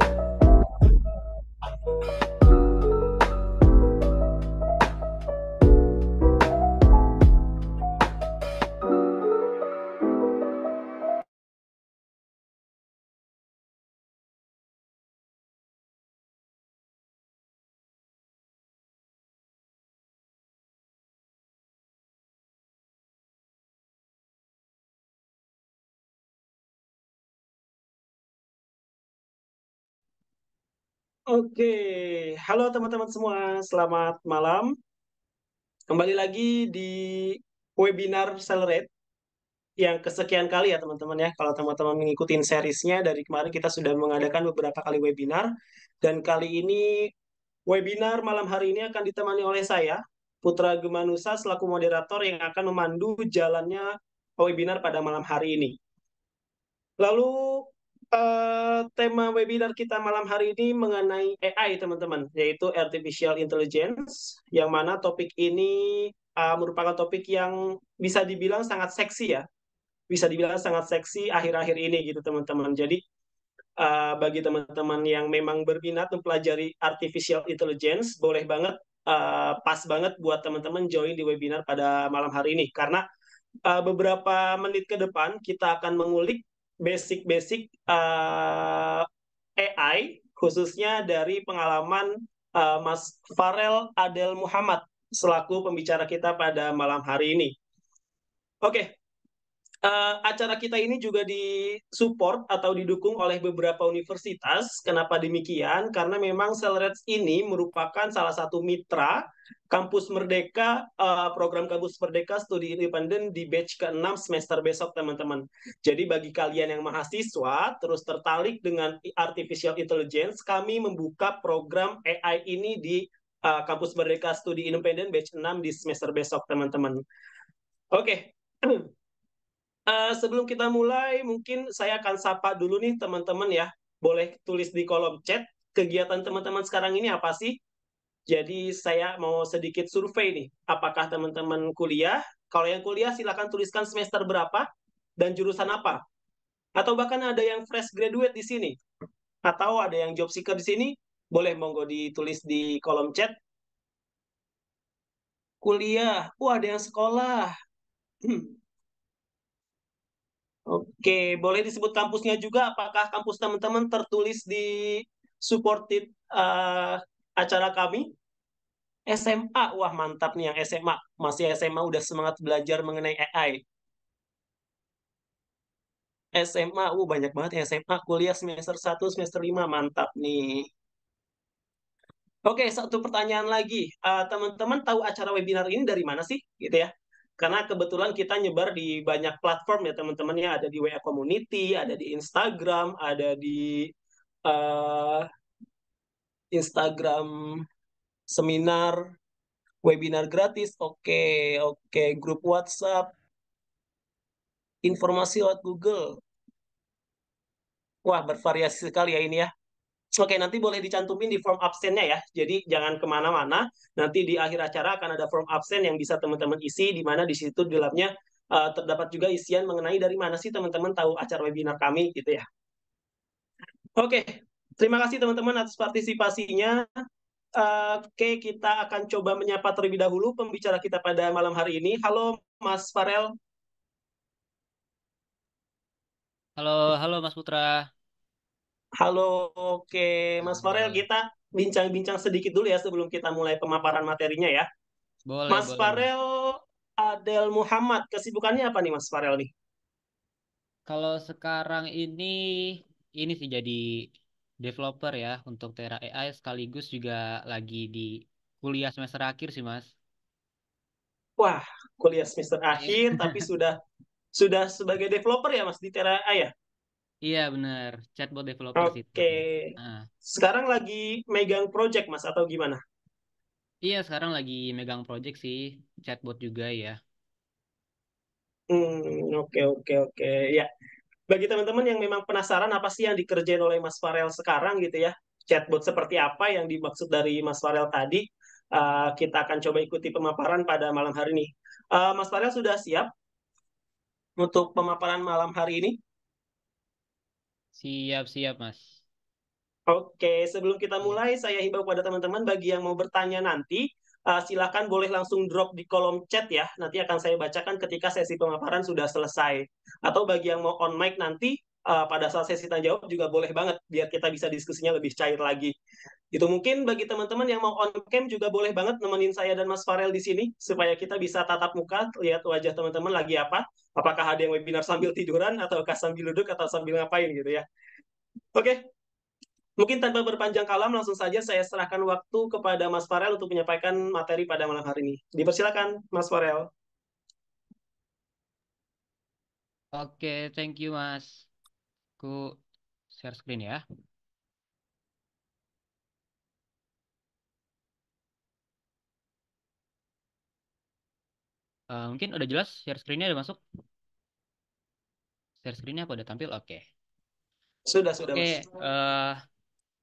Thank you. Oke, halo teman-teman semua, selamat malam. Kembali lagi di webinar Celerate yang kesekian kali ya teman-teman ya. Kalau teman-teman mengikuti seriesnya dari kemarin kita sudah mengadakan beberapa kali webinar dan kali ini webinar malam hari ini akan ditemani oleh saya Putra Gemanusa selaku moderator yang akan memandu jalannya webinar pada malam hari ini. Lalu Eh, tema webinar kita malam hari ini mengenai AI, teman-teman, yaitu artificial intelligence, yang mana topik ini uh, merupakan topik yang bisa dibilang sangat seksi ya, bisa dibilang sangat seksi akhir-akhir ini gitu, teman-teman. Jadi uh, bagi teman-teman yang memang berminat mempelajari artificial intelligence, boleh banget, uh, pas banget buat teman-teman join di webinar pada malam hari ini, karena uh, beberapa menit ke depan kita akan mengulik basic-basic uh, eh, AI khususnya dari pengalaman uh, Mas Farel Adel Muhammad selaku pembicara kita pada malam hari ini. Oke, okay, uh, acara kita ini juga disupport atau didukung oleh beberapa universitas. Kenapa demikian? Karena memang Selreds ini merupakan salah satu mitra Kampus Merdeka, uh, program Kampus Merdeka Studi Independen di batch ke-6 semester besok, teman-teman. Jadi bagi kalian yang mahasiswa terus tertarik dengan artificial intelligence, kami membuka program AI ini di uh, Kampus Merdeka Studi Independen batch 6 di semester besok, teman-teman. Oke. Okay. Eh, sebelum kita mulai, mungkin saya akan sapa dulu nih teman-teman ya. Boleh tulis di kolom chat kegiatan teman-teman sekarang ini apa sih? Jadi saya mau sedikit survei nih, apakah teman-teman kuliah? Kalau yang kuliah silakan tuliskan semester berapa dan jurusan apa. Atau bahkan ada yang fresh graduate di sini. Atau ada yang job seeker di sini, boleh monggo ditulis di kolom chat. Kuliah, wah ada yang sekolah. Oke, boleh disebut kampusnya juga. Apakah kampus teman-teman tertulis di supported uh, acara kami? SMA, wah mantap nih yang SMA. Masih SMA udah semangat belajar mengenai AI. SMA, uh banyak banget ya SMA. Kuliah semester 1, semester 5, mantap nih. Oke, satu pertanyaan lagi. Eh, teman-teman uh, teman -teman tahu acara webinar ini dari mana sih? Gitu ya karena kebetulan kita nyebar di banyak platform ya teman-teman ya ada di WA community, ada di Instagram, ada di uh, Instagram seminar, webinar gratis, oke, okay, oke, okay. grup WhatsApp, informasi lewat Google. Wah, bervariasi sekali ya ini ya. Oke, nanti boleh dicantumin di form absennya ya. Jadi jangan kemana-mana. Nanti di akhir acara akan ada form absen yang bisa teman-teman isi, di mana di situ di dalamnya uh, eh, terdapat juga isian mengenai dari mana sih teman-teman tahu acara webinar kami gitu ya. Oke, terima kasih teman-teman atas partisipasinya. Uh, Oke, kita akan coba menyapa terlebih dahulu pembicara kita pada malam hari ini. Halo, Mas Farel. Halo, halo Mas Putra. Halo, oke. Mas Farel, kita bincang-bincang sedikit dulu ya sebelum kita mulai pemaparan materinya ya. Boleh, Mas boleh. Farel Adel Muhammad, kesibukannya apa nih Mas Farel nih? Kalau sekarang ini, ini sih jadi developer ya untuk tera AI sekaligus juga lagi di kuliah semester akhir sih Mas. Wah, kuliah semester iya. akhir tapi sudah sudah sebagai developer ya Mas di tera AI ya? Iya benar, chatbot developer Oke. Okay. Nah. Sekarang lagi megang project Mas atau gimana? Iya, sekarang lagi megang project sih, chatbot juga ya. Hmm, oke oke oke. Ya. Bagi teman-teman yang memang penasaran apa sih yang dikerjain oleh Mas Farel sekarang gitu ya. Chatbot seperti apa yang dimaksud dari Mas Farel tadi? Uh, kita akan coba ikuti pemaparan pada malam hari ini. Uh, Mas Farel sudah siap untuk pemaparan malam hari ini? Siap-siap, Mas. Oke, sebelum kita hmm. mulai, saya himbau kepada teman-teman bagi yang mau bertanya nanti, uh, silakan boleh langsung drop di kolom chat ya. Nanti akan saya bacakan ketika sesi pemaparan sudah selesai. Atau bagi yang mau on mic nanti, uh, pada saat sesi tanya jawab juga boleh banget biar kita bisa diskusinya lebih cair lagi. Itu mungkin bagi teman-teman yang mau on cam juga boleh banget nemenin saya dan Mas Farel di sini supaya kita bisa tatap muka, lihat wajah teman-teman lagi apa, apakah ada yang webinar sambil tiduran atau sambil duduk atau sambil ngapain gitu ya. Oke. Mungkin tanpa berpanjang kalam langsung saja saya serahkan waktu kepada Mas Farel untuk menyampaikan materi pada malam hari ini. Dipersilakan Mas Farel. Oke, okay, thank you Mas Aku share screen ya. Uh, mungkin udah jelas share screen-nya udah masuk? Share screen-nya apa udah tampil? Oke. Okay. Sudah, sudah. Oke, okay. uh, eh,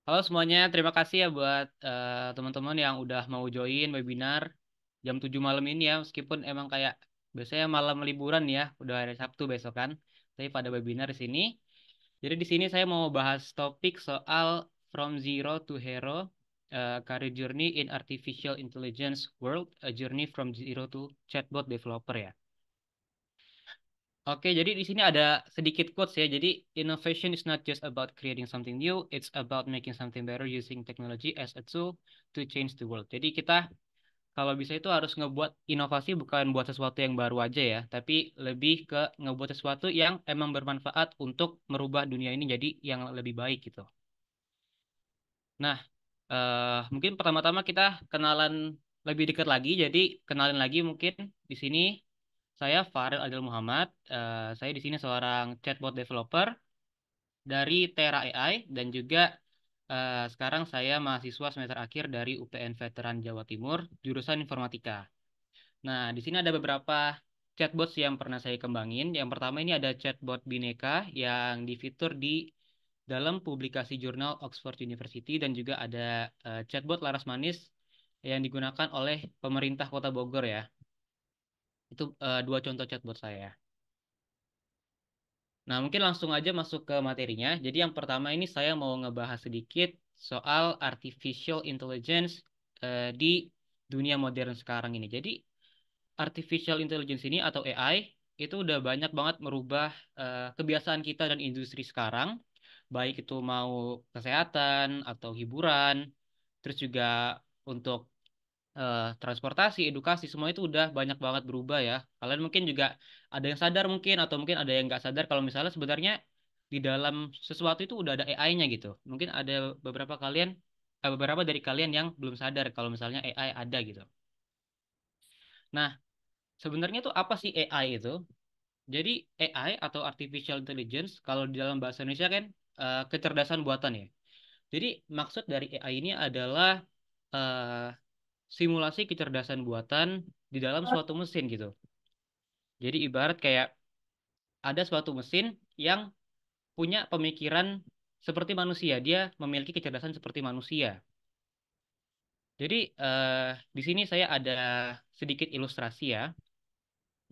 halo semuanya. Terima kasih ya buat eh, teman-teman uh, yang udah mau join webinar jam 7 malam ini ya. Meskipun emang kayak biasanya malam liburan ya, udah hari Sabtu besok kan. Tapi pada webinar di sini. Jadi di sini saya mau bahas topik soal From Zero to Hero, uh, Career Journey in Artificial Intelligence World, a Journey from Zero to Chatbot Developer ya. Oke, jadi di sini ada sedikit quotes ya. Jadi innovation is not just about creating something new, it's about making something better using technology as a tool to change the world. Jadi kita kalau bisa itu harus ngebuat inovasi bukan buat sesuatu yang baru aja ya, tapi lebih ke ngebuat sesuatu yang emang bermanfaat untuk merubah dunia ini jadi yang lebih baik gitu. Nah, uh, mungkin pertama-tama kita kenalan lebih dekat lagi. Jadi kenalin lagi mungkin di sini saya Farel Adil Muhammad. uh, saya di sini seorang chatbot developer dari Terra AI dan juga Eh, sekarang saya mahasiswa semester akhir dari UPN Veteran Jawa Timur, jurusan informatika. Nah, di sini ada beberapa chatbot yang pernah saya kembangin. Yang pertama ini ada chatbot Bineka yang difitur di dalam publikasi jurnal Oxford University dan juga ada uh, chatbot Laras Manis yang digunakan oleh pemerintah Kota Bogor ya. Itu uh, dua contoh chatbot saya. Nah, mungkin langsung aja masuk ke materinya. Jadi yang pertama ini saya mau ngebahas sedikit soal artificial intelligence uh, di dunia modern sekarang ini. Jadi artificial intelligence ini atau AI itu udah banyak banget merubah uh, kebiasaan kita dan industri sekarang, baik itu mau kesehatan atau hiburan, terus juga untuk uh, transportasi, edukasi, semua itu udah banyak banget berubah ya. Kalian mungkin juga ada yang sadar mungkin atau mungkin ada yang nggak sadar kalau misalnya sebenarnya di dalam sesuatu itu udah ada AI-nya gitu. Mungkin ada beberapa kalian eh, beberapa dari kalian yang belum sadar kalau misalnya AI ada gitu. Nah, sebenarnya itu apa sih AI itu? Jadi AI atau artificial intelligence kalau di dalam bahasa Indonesia kan uh, kecerdasan buatan ya. Jadi maksud dari AI ini adalah uh, simulasi kecerdasan buatan di dalam suatu mesin gitu. Jadi ibarat kayak ada suatu mesin yang punya pemikiran seperti manusia, dia memiliki kecerdasan seperti manusia. Jadi eh, di sini saya ada sedikit ilustrasi ya.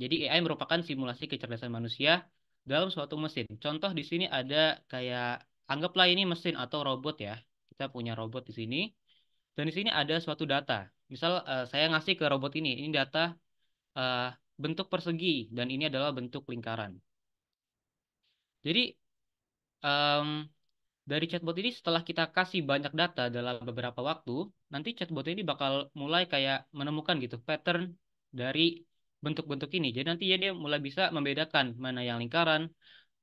Jadi AI merupakan simulasi kecerdasan manusia dalam suatu mesin. Contoh di sini ada kayak anggaplah ini mesin atau robot ya. Kita punya robot di sini. Dan di sini ada suatu data. Misal uh, saya ngasih ke robot ini, ini data uh, bentuk persegi dan ini adalah bentuk lingkaran. Jadi um, dari chatbot ini setelah kita kasih banyak data dalam beberapa waktu, nanti chatbot ini bakal mulai kayak menemukan gitu pattern dari bentuk-bentuk ini. Jadi nanti ya dia mulai bisa membedakan mana yang lingkaran,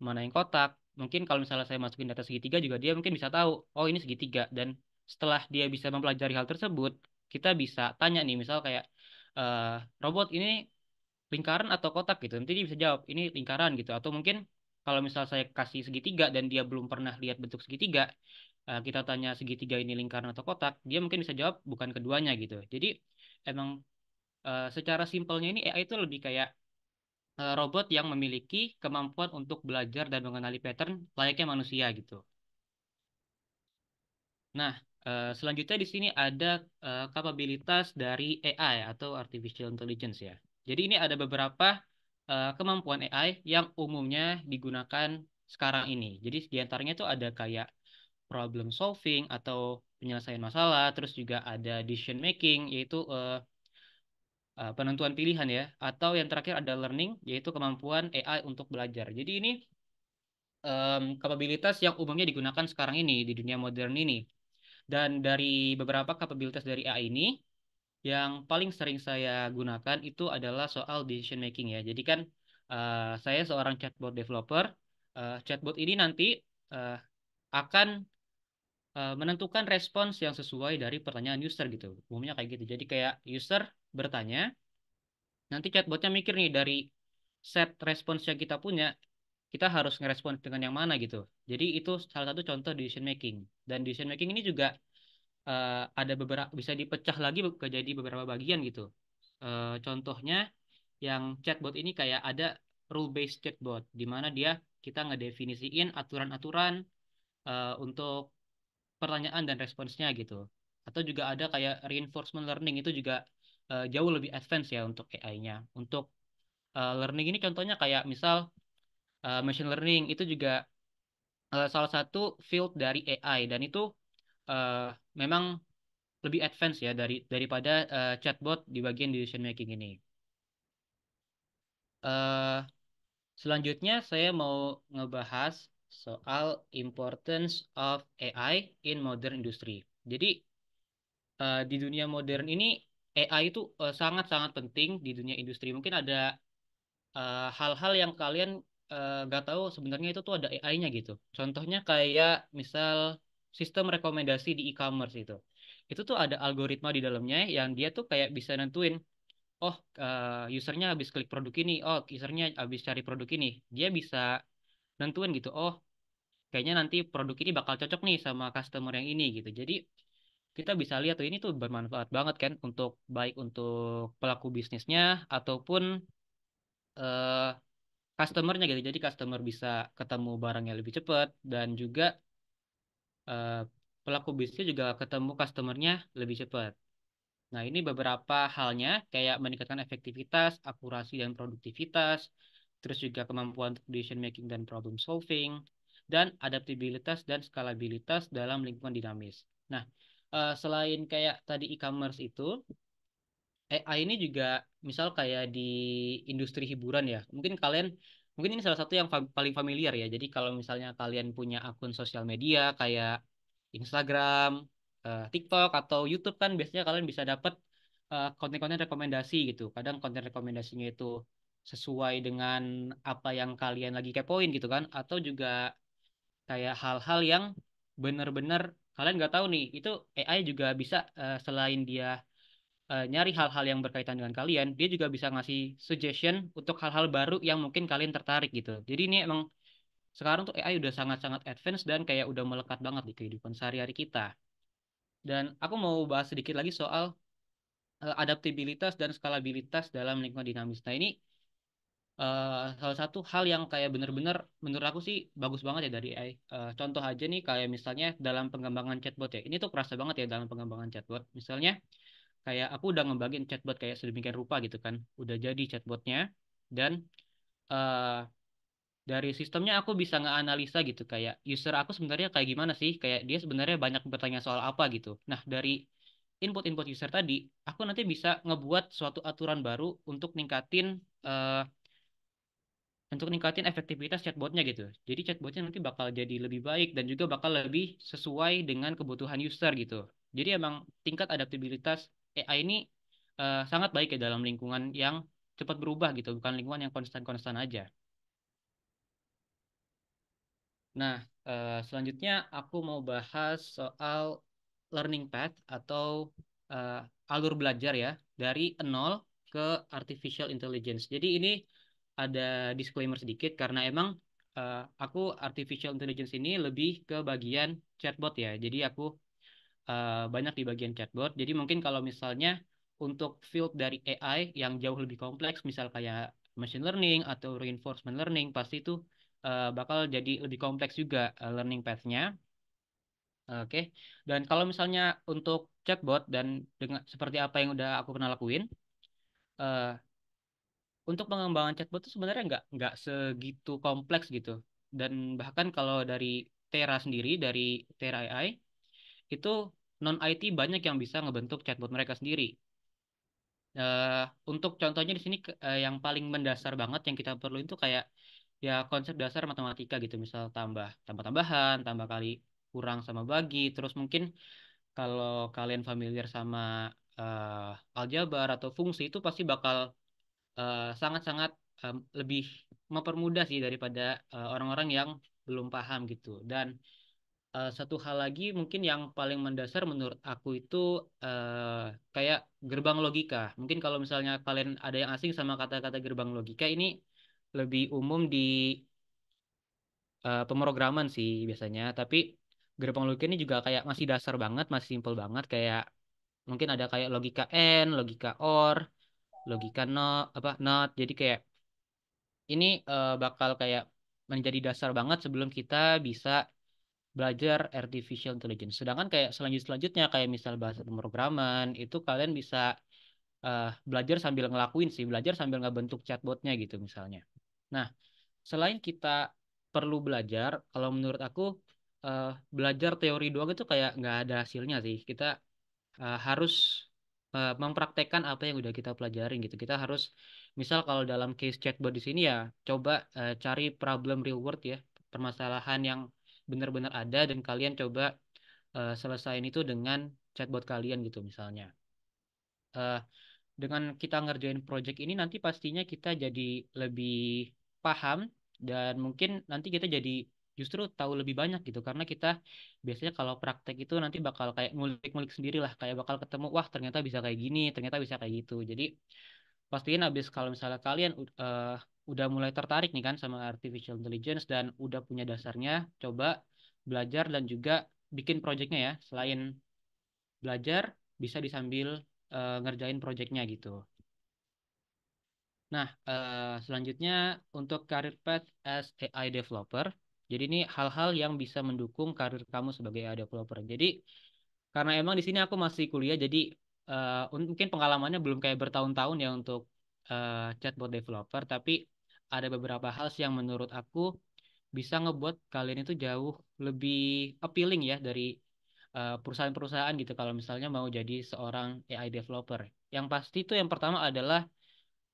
mana yang kotak. Mungkin kalau misalnya saya masukin data segitiga juga dia mungkin bisa tahu, oh ini segitiga. Dan setelah dia bisa mempelajari hal tersebut, kita bisa tanya nih misal kayak uh, robot ini lingkaran atau kotak gitu nanti dia bisa jawab ini lingkaran gitu atau mungkin kalau misal saya kasih segitiga dan dia belum pernah lihat bentuk segitiga uh, kita tanya segitiga ini lingkaran atau kotak dia mungkin bisa jawab bukan keduanya gitu jadi emang uh, secara simpelnya ini AI itu lebih kayak uh, robot yang memiliki kemampuan untuk belajar dan mengenali pattern layaknya manusia gitu nah Eh, selanjutnya di sini ada eh, kapabilitas dari AI atau artificial intelligence ya. Jadi ini ada beberapa eh, kemampuan AI yang umumnya digunakan sekarang ini. Jadi diantaranya itu ada kayak problem solving atau penyelesaian masalah, terus juga ada decision making yaitu penentuan pilihan ya, atau yang terakhir ada learning yaitu kemampuan AI untuk belajar. Jadi ini um, kapabilitas yang umumnya digunakan sekarang ini di dunia modern ini. Dan dari beberapa kapabilitas dari AI ini, yang paling sering saya gunakan itu adalah soal decision making ya. Jadi kan uh, saya seorang chatbot developer. Uh, chatbot ini nanti uh, akan uh, menentukan respons yang sesuai dari pertanyaan user gitu. Umumnya kayak gitu. Jadi kayak user bertanya, nanti chatbotnya mikir nih dari set respons yang kita punya, kita harus ngerespon dengan yang mana gitu. Jadi itu salah satu contoh decision making. Dan decision making ini juga uh, ada beberapa bisa dipecah lagi ke jadi beberapa bagian gitu. Uh, contohnya yang chatbot ini kayak ada rule based chatbot di mana dia kita ngedefinisiin aturan-aturan uh, untuk pertanyaan dan responsnya gitu. Atau juga ada kayak reinforcement learning itu juga uh, jauh lebih advance ya untuk AI-nya. Untuk uh, learning ini contohnya kayak misal uh, machine learning itu juga uh, salah satu field dari AI dan itu uh, memang lebih advance ya dari daripada uh, chatbot di bagian decision making ini. Uh, selanjutnya saya mau ngebahas soal importance of AI in modern industry. Jadi uh, di dunia modern ini AI itu sangat-sangat uh, penting di dunia industri. Mungkin ada hal-hal uh, hal -hal yang kalian Eh, nggak uh, tahu sebenarnya itu tuh ada AI-nya gitu. Contohnya kayak misal sistem rekomendasi di e-commerce itu. Itu tuh ada algoritma di dalamnya yang dia tuh kayak bisa nentuin, oh uh, usernya habis klik produk ini, oh usernya habis cari produk ini. Dia bisa nentuin gitu, oh kayaknya nanti produk ini bakal cocok nih sama customer yang ini gitu. Jadi kita bisa lihat tuh ini tuh bermanfaat banget kan untuk baik untuk pelaku bisnisnya ataupun uh, customernya gitu jadi customer bisa ketemu barangnya lebih cepat dan juga uh, pelaku bisnis juga ketemu customernya lebih cepat nah ini beberapa halnya kayak meningkatkan efektivitas akurasi dan produktivitas terus juga kemampuan decision making dan problem solving dan adaptabilitas dan skalabilitas dalam lingkungan dinamis nah uh, selain kayak tadi e-commerce itu Eh, AI ini juga misal kayak di industri hiburan ya. Mungkin kalian mungkin ini salah satu yang fa paling familiar ya. Jadi kalau misalnya kalian punya akun sosial media kayak Instagram, uh, TikTok atau YouTube kan biasanya kalian bisa dapat konten eh, konten-konten rekomendasi gitu. Kadang konten rekomendasinya itu sesuai dengan apa yang kalian lagi kepoin gitu kan atau juga kayak hal-hal yang benar-benar kalian nggak tahu nih itu AI juga bisa uh, selain dia uh, nyari hal-hal yang berkaitan dengan kalian, dia juga bisa ngasih suggestion untuk hal-hal baru yang mungkin kalian tertarik gitu. Jadi ini emang sekarang tuh AI udah sangat-sangat advance dan kayak udah melekat banget di kehidupan sehari-hari kita. Dan aku mau bahas sedikit lagi soal uh, adaptabilitas dan skalabilitas dalam lingkungan dinamis. Nah ini uh, salah satu hal yang kayak bener-bener menurut aku sih bagus banget ya dari AI. Uh, contoh aja nih kayak misalnya dalam pengembangan chatbot ya. Ini tuh kerasa banget ya dalam pengembangan chatbot. Misalnya kayak aku udah ngebagiin chatbot kayak sedemikian rupa gitu kan udah jadi chatbotnya dan uh, dari sistemnya aku bisa nganalisa gitu kayak user aku sebenarnya kayak gimana sih kayak dia sebenarnya banyak bertanya soal apa gitu nah dari input-input user tadi aku nanti bisa ngebuat suatu aturan baru untuk ningkatin uh, untuk ningkatin efektivitas chatbotnya gitu. Jadi chatbotnya nanti bakal jadi lebih baik dan juga bakal lebih sesuai dengan kebutuhan user gitu. Jadi emang tingkat adaptabilitas AI ini uh, sangat baik ya dalam lingkungan yang cepat berubah gitu, bukan lingkungan yang konstan-konstan aja. Nah, uh, selanjutnya aku mau bahas soal learning path atau uh, alur belajar ya dari nol ke artificial intelligence. Jadi ini ada disclaimer sedikit karena emang uh, aku artificial intelligence ini lebih ke bagian chatbot ya. Jadi aku Eh, banyak di bagian chatbot. Jadi mungkin kalau misalnya untuk field dari AI yang jauh lebih kompleks, misal kayak machine learning atau reinforcement learning, pasti itu uh, bakal jadi lebih kompleks juga uh, learning path-nya. Oke, okay. dan kalau misalnya untuk chatbot dan dengan seperti apa yang udah aku pernah lakuin, uh, untuk pengembangan chatbot itu sebenarnya nggak nggak segitu kompleks gitu. Dan bahkan kalau dari Tera sendiri dari Tera AI itu non IT banyak yang bisa ngebentuk chatbot mereka sendiri. Uh, untuk contohnya di sini uh, yang paling mendasar banget yang kita perlu itu kayak ya konsep dasar matematika gitu misal tambah tambah tambahan tambah kali kurang sama bagi terus mungkin kalau kalian familiar sama uh, aljabar atau fungsi itu pasti bakal sangat-sangat uh, um, lebih mempermudah sih daripada orang-orang uh, yang belum paham gitu dan uh, satu hal lagi mungkin yang paling mendasar menurut aku itu uh, kayak gerbang logika. Mungkin kalau misalnya kalian ada yang asing sama kata-kata gerbang logika ini lebih umum di uh, pemrograman sih biasanya. Tapi gerbang logika ini juga kayak masih dasar banget, masih simple banget kayak mungkin ada kayak logika and, logika or, logika not apa not. Jadi kayak ini uh, bakal kayak menjadi dasar banget sebelum kita bisa belajar artificial intelligence. Sedangkan kayak selanjut-selanjutnya kayak misal bahasa pemrograman itu kalian bisa uh, belajar sambil ngelakuin sih, belajar sambil nggak bentuk chatbotnya gitu misalnya. Nah, selain kita perlu belajar, kalau menurut aku uh, belajar teori doang itu kayak nggak ada hasilnya sih. Kita uh, harus mempraktekkan apa yang udah kita pelajarin gitu. Kita harus misal kalau dalam case chatbot di sini ya coba uh, cari problem reward ya permasalahan yang benar-benar ada dan kalian coba uh, selesaiin itu dengan chatbot kalian gitu misalnya. Uh, dengan kita ngerjain project ini nanti pastinya kita jadi lebih paham dan mungkin nanti kita jadi justru tahu lebih banyak gitu karena kita biasanya kalau praktek itu nanti bakal kayak ngulik-ngulik sendiri lah kayak bakal ketemu wah ternyata bisa kayak gini ternyata bisa kayak gitu jadi pastiin abis kalau misalnya kalian uh, udah mulai tertarik nih kan sama artificial intelligence dan udah punya dasarnya, coba belajar dan juga bikin proyeknya ya. Selain belajar, bisa disambil uh, ngerjain proyeknya gitu. Nah, uh, selanjutnya untuk career path as AI developer. Jadi ini hal-hal yang bisa mendukung karir kamu sebagai AI developer. Jadi karena emang di sini aku masih kuliah, jadi uh, mungkin pengalamannya belum kayak bertahun-tahun ya untuk uh, chatbot developer, tapi ada beberapa hal yang menurut aku bisa ngebuat kalian itu jauh lebih appealing ya dari eh, perusahaan-perusahaan gitu kalau misalnya mau jadi seorang AI developer. Yang pasti itu yang pertama adalah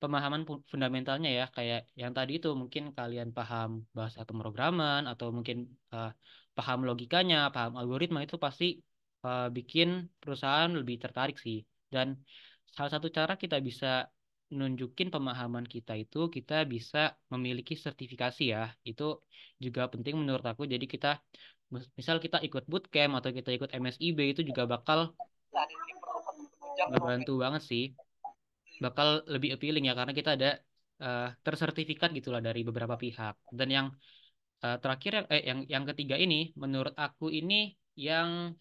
pemahaman fundamentalnya ya kayak yang tadi itu mungkin kalian paham bahasa pemrograman atau mungkin uh, paham logikanya, paham algoritma itu pasti uh, bikin perusahaan lebih tertarik sih. Dan salah satu cara kita bisa nunjukin pemahaman kita itu kita bisa memiliki sertifikasi ya. Itu juga penting menurut aku. Jadi kita misal kita ikut bootcamp atau kita ikut MSIB itu juga bakal membantu banget sih. Bakal lebih appealing ya karena kita ada uh, tersertifikat gitulah dari beberapa pihak. Dan yang uh, terakhir yang eh, yang yang ketiga ini menurut aku ini yang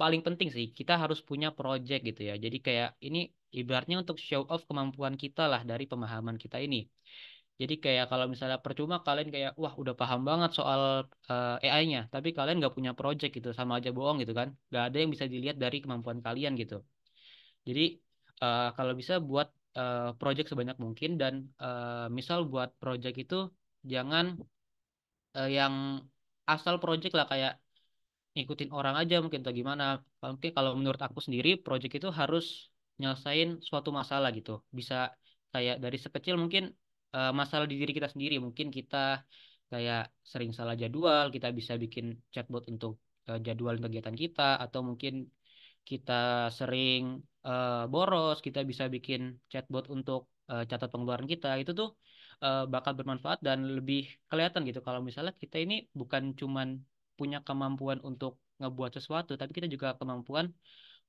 paling penting sih kita harus punya project gitu ya jadi kayak ini ibaratnya untuk show off kemampuan kita lah dari pemahaman kita ini jadi kayak kalau misalnya percuma kalian kayak wah udah paham banget soal uh, eh, AI-nya tapi kalian nggak punya project gitu sama aja bohong gitu kan nggak ada yang bisa dilihat dari kemampuan kalian gitu jadi uh, kalau bisa buat uh, project sebanyak mungkin dan uh, misal buat project itu jangan uh, yang asal project lah kayak ngikutin orang aja mungkin atau gimana. Mungkin kalau menurut aku sendiri project itu harus nyelesain suatu masalah gitu. Bisa kayak dari sekecil mungkin uh, masalah di diri kita sendiri mungkin kita kayak sering salah jadwal, kita bisa bikin chatbot untuk uh, eh, jadwal kegiatan kita atau mungkin kita sering uh, boros, kita bisa bikin chatbot untuk uh, catat pengeluaran kita. Itu tuh uh, bakal bermanfaat dan lebih kelihatan gitu kalau misalnya kita ini bukan cuman punya kemampuan untuk ngebuat sesuatu, tapi kita juga kemampuan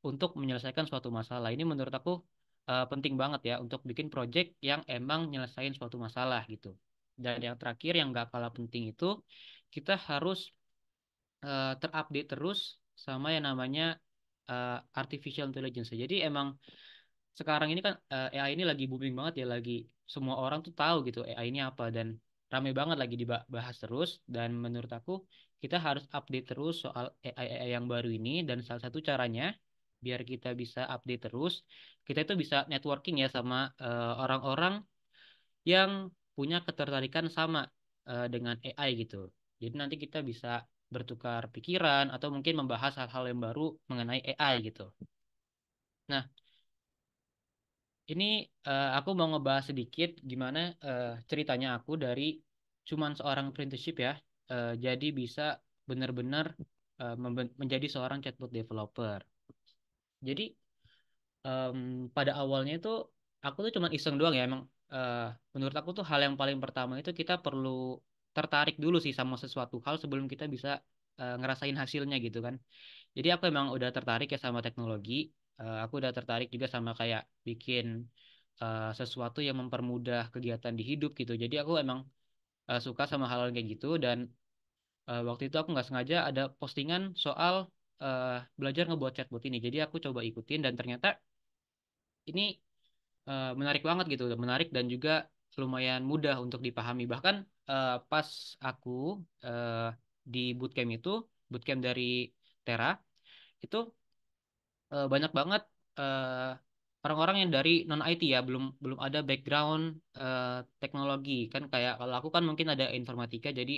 untuk menyelesaikan suatu masalah. Ini menurut aku uh, penting banget ya untuk bikin project yang emang nyelesain suatu masalah gitu. Dan yang terakhir yang gak kalah penting itu kita harus uh, terupdate terus sama yang namanya uh, artificial intelligence. Jadi emang sekarang ini kan uh, AI ini lagi booming banget ya, lagi semua orang tuh tahu gitu AI ini apa dan rame banget lagi dibahas terus dan menurut aku kita harus update terus soal AI, AI yang baru ini dan salah satu caranya biar kita bisa update terus kita itu bisa networking ya sama eh, orang-orang uh, yang punya ketertarikan sama uh, dengan AI gitu jadi nanti kita bisa bertukar pikiran atau mungkin membahas hal-hal yang baru mengenai AI gitu nah ini uh, aku mau ngebahas sedikit gimana uh, ceritanya aku dari cuman seorang apprenticeship ya uh, jadi bisa benar-benar uh, menjadi seorang chatbot developer. Jadi um, pada awalnya itu aku tuh cuma iseng doang ya emang uh, menurut aku tuh hal yang paling pertama itu kita perlu tertarik dulu sih sama sesuatu hal sebelum kita bisa uh, ngerasain hasilnya gitu kan. Jadi aku emang udah tertarik ya sama teknologi, uh, aku udah tertarik juga sama kayak bikin uh, sesuatu yang mempermudah kegiatan di hidup gitu. Jadi aku emang uh, suka sama hal-hal kayak gitu dan uh, waktu itu aku nggak sengaja ada postingan soal uh, belajar ngebuat chatbot ini. Jadi aku coba ikutin dan ternyata ini uh, menarik banget gitu, menarik dan juga lumayan mudah untuk dipahami. Bahkan uh, pas aku uh, di bootcamp itu, bootcamp dari Tera itu uh, banyak banget uh, orang-orang yang dari non IT ya belum belum ada background uh, teknologi kan kayak kalau aku kan mungkin ada informatika jadi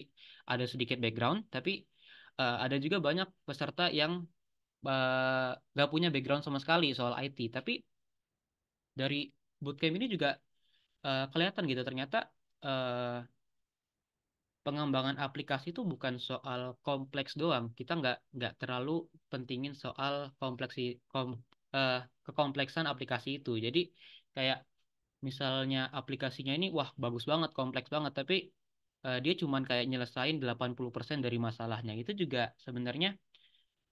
ada sedikit background tapi uh, ada juga banyak peserta yang uh, eh, gak punya background sama sekali soal IT tapi dari bootcamp ini juga uh, kelihatan gitu ternyata uh, pengembangan aplikasi itu bukan soal kompleks doang. Kita nggak nggak terlalu pentingin soal kompleksi kom, uh, kekompleksan aplikasi itu. Jadi kayak misalnya aplikasinya ini wah bagus banget, kompleks banget, tapi uh, dia cuman kayak nyelesain 80% dari masalahnya. Itu juga sebenarnya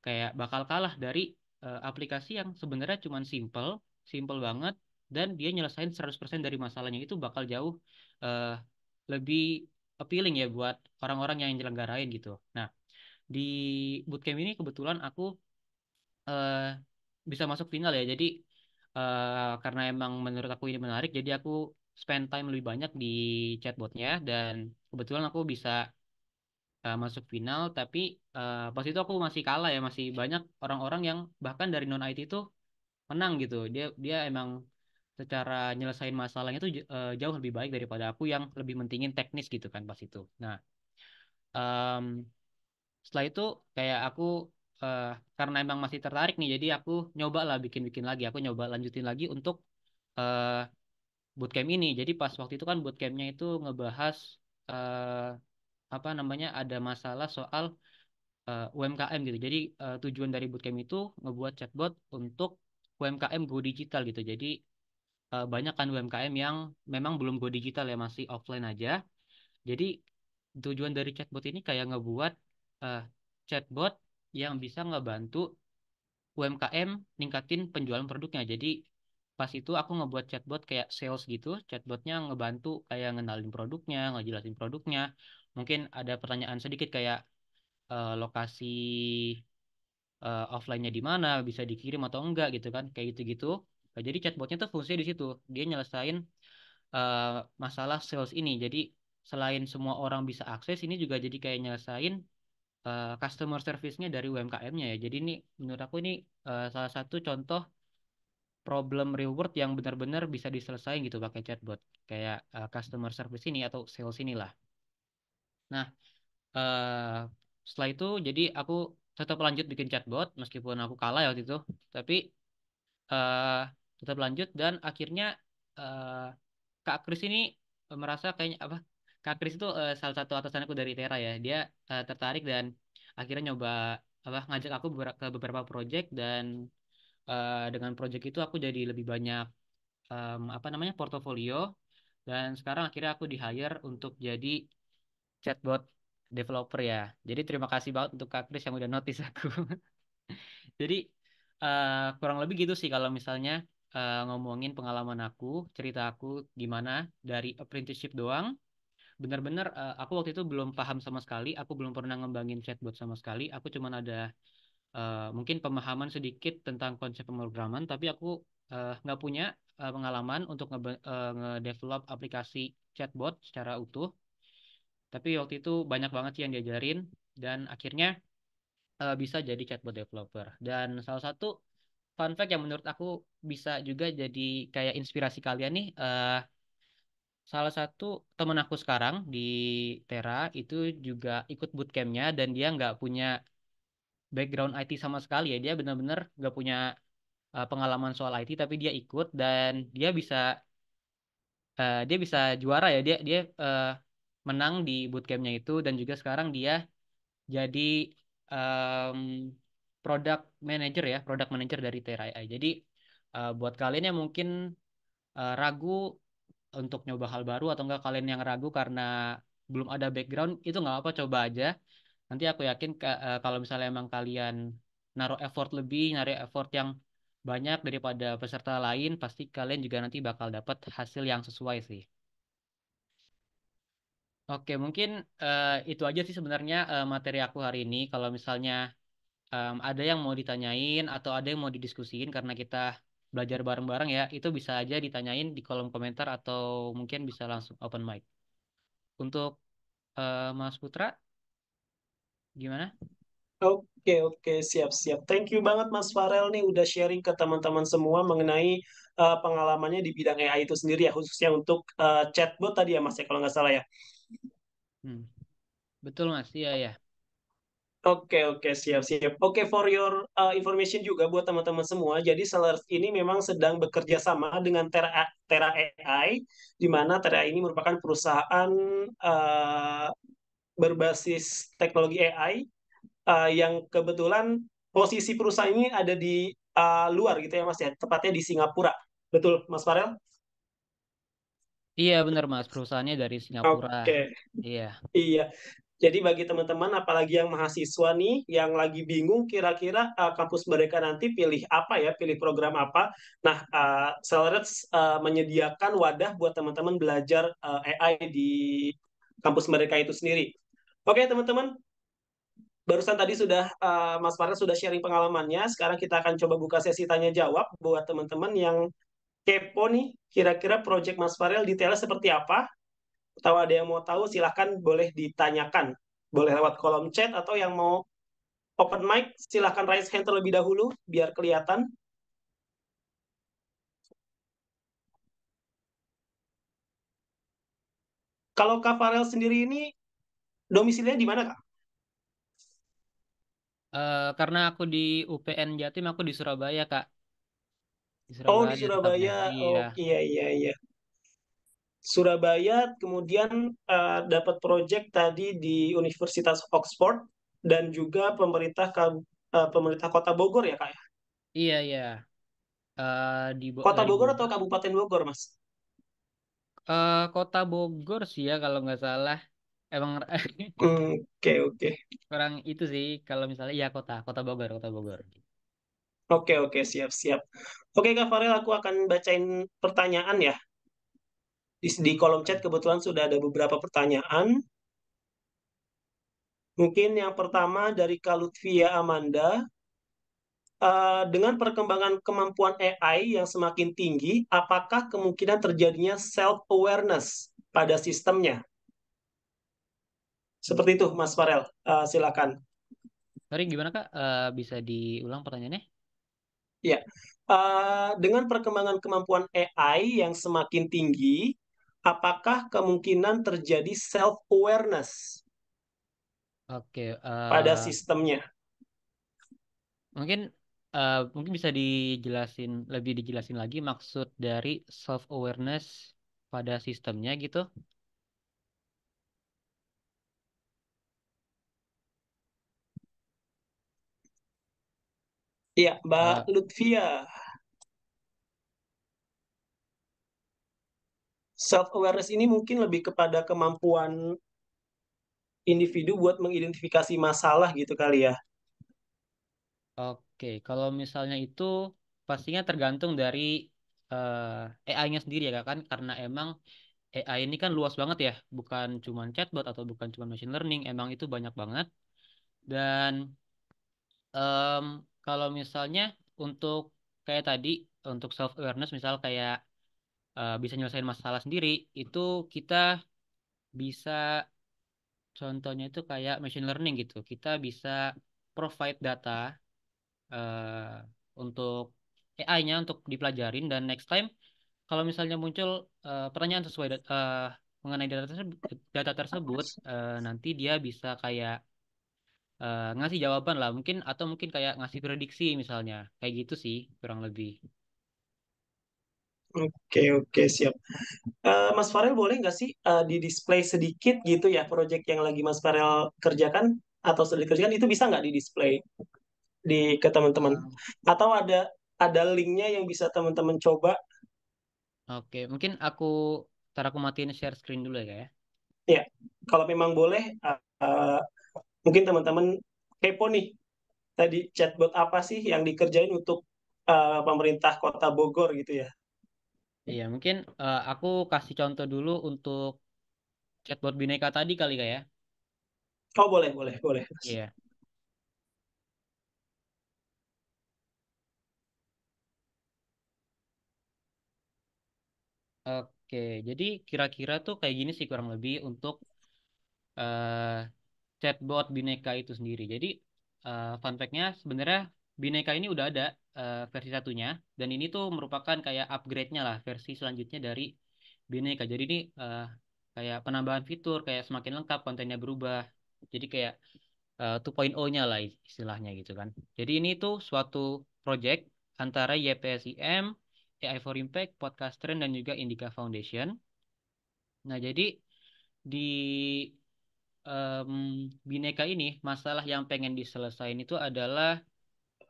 kayak bakal kalah dari uh, aplikasi yang sebenarnya cuman simple, simple banget dan dia nyelesain 100% dari masalahnya itu bakal jauh uh, lebih appealing ya buat orang-orang yang nyelenggarain gitu. Nah, di bootcamp ini kebetulan aku uh, bisa masuk final ya. Jadi uh, karena emang menurut aku ini menarik, jadi aku spend time lebih banyak di chatbotnya dan kebetulan aku bisa uh, masuk final. Tapi uh, pas itu aku masih kalah ya, masih banyak orang-orang yang bahkan dari non IT itu menang gitu. Dia dia emang secara nyelesain masalahnya itu jauh lebih baik daripada aku yang lebih mentingin teknis gitu kan pas itu. Nah, um, setelah itu kayak aku uh, karena emang masih tertarik nih jadi aku nyoba lah bikin-bikin lagi aku nyoba lanjutin lagi untuk uh, bootcamp ini jadi pas waktu itu kan bootcampnya itu ngebahas uh, apa namanya ada masalah soal uh, UMKM gitu jadi uh, tujuan dari bootcamp itu ngebuat chatbot untuk UMKM go digital gitu jadi uh, banyak kan UMKM yang memang belum go digital ya masih offline aja jadi tujuan dari chatbot ini kayak ngebuat uh, chatbot yang bisa ngebantu UMKM ningkatin penjualan produknya. Jadi pas itu aku ngebuat chatbot kayak sales gitu, chatbotnya ngebantu kayak ngenalin produknya, ngejelasin produknya. Mungkin ada pertanyaan sedikit kayak uh, lokasi uh, offline-nya di mana, bisa dikirim atau enggak gitu kan, kayak gitu-gitu. Nah, jadi chatbotnya tuh fungsinya di situ, dia nyelesain uh, masalah sales ini. Jadi selain semua orang bisa akses, ini juga jadi kayak nyelesain uh, customer service-nya dari UMKM-nya ya. Jadi ini menurut aku ini uh, salah satu contoh problem reward yang benar-benar bisa diselesaikan gitu pakai chatbot kayak uh, customer service ini atau sales inilah. Nah, uh, setelah itu jadi aku tetap lanjut bikin chatbot meskipun aku kalah ya waktu itu, tapi uh, tetap lanjut dan akhirnya uh, Kak Kris ini merasa kayaknya apa Kak Kris itu uh, salah satu atasan aku dari Tera ya. Dia uh, tertarik dan akhirnya nyoba apa ngajak aku ke beberapa project dan uh, dengan project itu aku jadi lebih banyak um, apa namanya portofolio dan sekarang akhirnya aku di hire untuk jadi chatbot developer ya. Jadi terima kasih banget untuk Kak Kris yang udah notice aku. jadi uh, kurang lebih gitu sih kalau misalnya uh, ngomongin pengalaman aku, cerita aku gimana dari apprenticeship doang benar-benar uh, aku waktu itu belum paham sama sekali, aku belum pernah ngembangin chatbot sama sekali, aku cuma ada uh, mungkin pemahaman sedikit tentang konsep pemrograman, tapi aku eh, nggak uh, punya uh, pengalaman untuk nge uh, develop aplikasi chatbot secara utuh. Tapi waktu itu banyak banget sih yang diajarin dan akhirnya uh, bisa jadi chatbot developer. Dan salah satu fun fact yang menurut aku bisa juga jadi kayak inspirasi kalian nih. Uh, salah satu temen aku sekarang di Tera itu juga ikut bootcampnya dan dia nggak punya background IT sama sekali ya dia benar-benar nggak punya uh, pengalaman soal IT tapi dia ikut dan dia bisa uh, dia bisa juara ya dia dia uh, menang di bootcampnya itu dan juga sekarang dia jadi um, product manager ya product manager dari Tera AI jadi uh, buat kalian yang mungkin uh, ragu untuk nyoba hal baru atau enggak kalian yang ragu karena belum ada background itu nggak apa coba aja nanti aku yakin uh, kalau misalnya emang kalian naruh effort lebih naruh effort yang banyak daripada peserta lain pasti kalian juga nanti bakal dapat hasil yang sesuai sih Oke, mungkin uh, itu aja sih sebenarnya uh, materi aku hari ini. Kalau misalnya um, ada yang mau ditanyain atau ada yang mau didiskusiin karena kita belajar bareng-bareng ya, itu bisa aja ditanyain di kolom komentar atau mungkin bisa langsung open mic. Untuk uh, Mas Putra, gimana? Oke, oke, siap-siap. Thank you banget Mas Farel nih udah sharing ke teman-teman semua mengenai uh, pengalamannya di bidang AI itu sendiri ya, khususnya untuk uh, chatbot tadi ya Mas ya, kalau nggak salah ya. Hmm. Betul Mas, iya ya. Oke oke siap siap. Oke for your uh, information juga buat teman-teman semua. Jadi Sellers ini memang sedang bekerja sama dengan Terra Tera AI, di mana Tera ini merupakan perusahaan uh, berbasis teknologi AI uh, yang kebetulan posisi perusahaan ini ada di uh, luar gitu ya Mas ya, tepatnya di Singapura. Betul Mas Farel? Iya benar Mas, perusahaannya dari Singapura. Oke. Okay. Iya. Iya. Jadi bagi teman-teman, apalagi yang mahasiswa nih, yang lagi bingung kira-kira uh, kampus mereka nanti pilih apa ya, pilih program apa. Nah, uh, uh, menyediakan wadah buat teman-teman belajar uh, AI di kampus mereka itu sendiri. Oke teman-teman, barusan tadi sudah uh, Mas Farhan sudah sharing pengalamannya. Sekarang kita akan coba buka sesi tanya jawab buat teman-teman yang kepo nih kira-kira project Mas Farel detailnya seperti apa tahu ada yang mau tahu silahkan boleh ditanyakan boleh lewat kolom chat atau yang mau open mic silahkan raise hand terlebih dahulu biar kelihatan kalau Kak Farel sendiri ini domisilinya di mana Kak? Uh, karena aku di UPN Jatim aku di Surabaya Kak di Surabaya, oh di Surabaya. Oh iya iya iya. Surabaya, kemudian uh, dapat proyek tadi di Universitas Oxford dan juga pemerintah uh, pemerintah Kota Bogor ya kak ya. Iya iya. Uh, di Bo Kota Bogor atau Kabupaten Bogor mas? Uh, Kota Bogor sih ya kalau nggak salah. Emang oke oke. Okay, okay. Kurang itu sih kalau misalnya ya kota Kota Bogor Kota Bogor. Oke okay, oke siap siap. Oke Kak Farel aku akan bacain pertanyaan ya di, di kolom chat kebetulan sudah ada beberapa pertanyaan. Mungkin yang pertama dari Kalutvia ya, Amanda. Uh, dengan perkembangan kemampuan AI yang semakin tinggi, apakah kemungkinan terjadinya self-awareness pada sistemnya? Seperti itu, Mas Farel. Uh, silakan. Sorry, gimana Kak? Uh, bisa diulang pertanyaannya? Ya, uh, dengan perkembangan kemampuan AI yang semakin tinggi, apakah kemungkinan terjadi self awareness Okay, uh, pada eh, sistemnya. Mungkin uh, mungkin bisa dijelasin lebih dijelasin lagi maksud dari self awareness pada sistemnya gitu. Iya, Mbak uh, Lutfia. self awareness ini mungkin lebih kepada kemampuan individu buat mengidentifikasi masalah gitu kali ya. Oke, kalau misalnya itu pastinya tergantung dari uh, eh, AI-nya sendiri ya kan karena emang AI ini kan luas banget ya, bukan cuma chatbot atau bukan cuma machine learning, emang itu banyak banget. Dan um, kalau misalnya untuk kayak tadi untuk self awareness misal kayak uh, bisa nyelesain masalah sendiri itu kita bisa contohnya itu kayak machine learning gitu kita bisa provide data uh, untuk AI-nya untuk dipelajarin dan next time kalau misalnya muncul uh, pertanyaan sesuai uh, mengenai data tersebut, data tersebut uh, nanti dia bisa kayak uh, ngasih jawaban lah mungkin atau mungkin kayak ngasih prediksi misalnya kayak gitu sih kurang lebih. Oke oke siap. Uh, Mas Farel boleh nggak sih uh, eh, di display sedikit gitu ya proyek yang lagi Mas Farel kerjakan atau sedikit-sedikit dikerjakan itu bisa nggak di display di ke teman-teman? Atau ada ada linknya yang bisa teman-teman coba? Oke mungkin aku ntar aku matiin share screen dulu ya ya. ya. kalau memang boleh uh, mungkin teman-teman kepo nih tadi chatbot apa sih yang dikerjain untuk pemerintah kota Bogor gitu ya Iya, mungkin uh, aku kasih contoh dulu untuk chatbot Bineka tadi kali kayak ya. Oh boleh, boleh, boleh. Iya. Oke, jadi kira-kira tuh kayak gini sih kurang lebih untuk uh, chatbot Bineka itu sendiri. Jadi uh, fun fact-nya sebenarnya Bineka ini udah ada uh, versi satunya dan ini tuh merupakan kayak upgrade-nya lah versi selanjutnya dari Bineka. Jadi ini uh, kayak penambahan fitur, kayak semakin lengkap kontennya berubah. Jadi kayak uh, eh, 2.0-nya lah istilahnya gitu kan. Jadi ini tuh suatu project antara YPSIM, AI for Impact, Podcast Trend dan juga Indica Foundation. Nah, jadi di um, Bineka ini masalah yang pengen diselesaikan itu adalah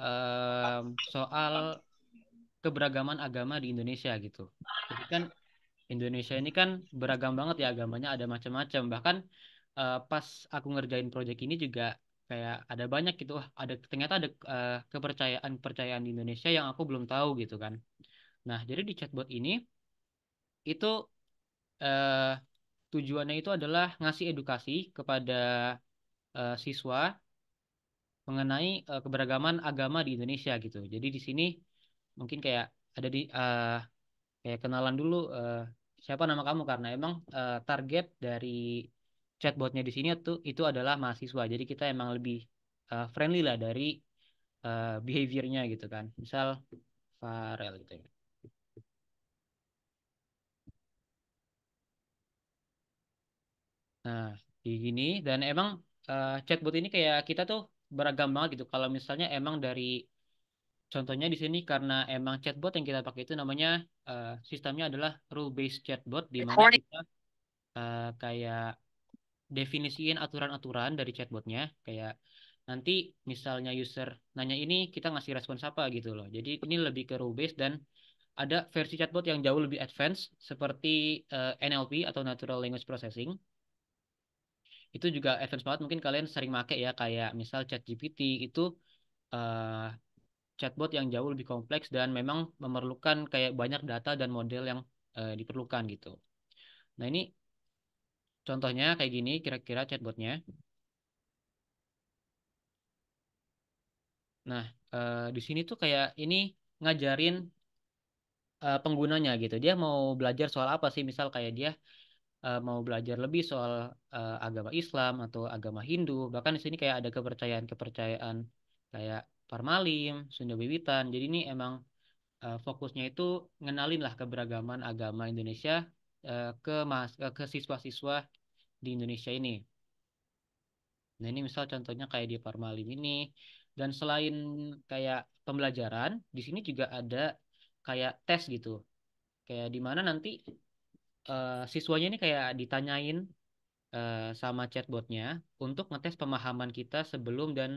um, soal keberagaman agama di Indonesia gitu. Jadi kan Indonesia ini kan beragam banget ya agamanya ada macam-macam. Bahkan uh, pas aku ngerjain proyek ini juga kayak ada banyak gitu. Wah, ada ternyata ada kepercayaan eh, kepercayaan uh, di Indonesia yang aku belum tahu gitu kan. Nah, jadi di chatbot ini itu uh, tujuannya itu adalah ngasih edukasi kepada uh, siswa mengenai uh, keberagaman agama di Indonesia gitu. Jadi di sini mungkin kayak ada di uh, kayak kenalan dulu uh, siapa nama kamu karena emang uh, target dari chatbotnya di sini itu itu adalah mahasiswa. Jadi kita emang lebih uh, friendly lah dari uh, behaviornya gitu kan. Misal Farel gitu ya. Nah, di gini dan emang uh, chatbot ini kayak kita tuh beragam banget gitu. Kalau misalnya emang dari contohnya di sini karena emang chatbot yang kita pakai itu namanya uh, sistemnya adalah rule based chatbot di mana kita uh, kayak definisiin aturan-aturan dari chatbotnya kayak nanti misalnya user nanya ini kita ngasih respons apa gitu loh. Jadi ini lebih ke rule based dan ada versi chatbot yang jauh lebih advance seperti uh, eh, NLP atau natural language processing itu juga advance banget mungkin kalian sering make ya kayak misal chat GPT itu uh, chatbot yang jauh lebih kompleks dan memang memerlukan kayak banyak data dan model yang uh, diperlukan gitu. Nah ini contohnya kayak gini kira-kira chatbotnya. Nah uh, di sini tuh kayak ini ngajarin penggunanya gitu. Dia mau belajar soal apa sih misal kayak dia uh, mau belajar lebih soal uh, agama Islam atau agama Hindu bahkan di sini kayak ada kepercayaan-kepercayaan kayak Parmalim, Sunda Wiwitan. Jadi ini emang uh, fokusnya itu ngenalin lah keberagaman agama Indonesia uh, ke mas uh, ke siswa-siswa di Indonesia ini. Nah ini misal contohnya kayak di Parmalim ini dan selain kayak pembelajaran di sini juga ada kayak tes gitu kayak di mana nanti uh, siswanya ini kayak ditanyain uh, sama chatbotnya untuk ngetes pemahaman kita sebelum dan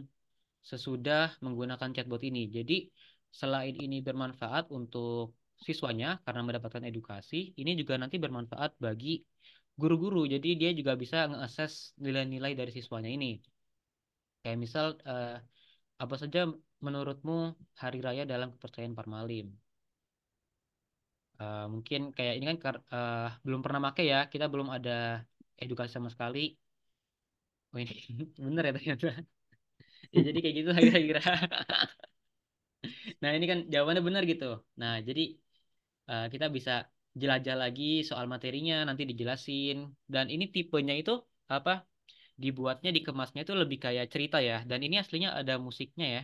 sesudah menggunakan chatbot ini. Jadi selain ini bermanfaat untuk siswanya karena mendapatkan edukasi, ini juga nanti bermanfaat bagi guru-guru. Jadi dia juga bisa ngeases nilai-nilai dari siswanya ini. Kayak misal uh, apa saja menurutmu hari raya dalam kepercayaan Parmalim? Uh, mungkin kayak ini kan uh, belum pernah pakai ya kita belum ada edukasi sama sekali oh ini bener ya ternyata ya, jadi kayak gitu kira-kira nah ini kan jawabannya bener gitu nah jadi uh, kita bisa jelajah lagi soal materinya nanti dijelasin dan ini tipenya itu apa dibuatnya dikemasnya itu lebih kayak cerita ya dan ini aslinya ada musiknya ya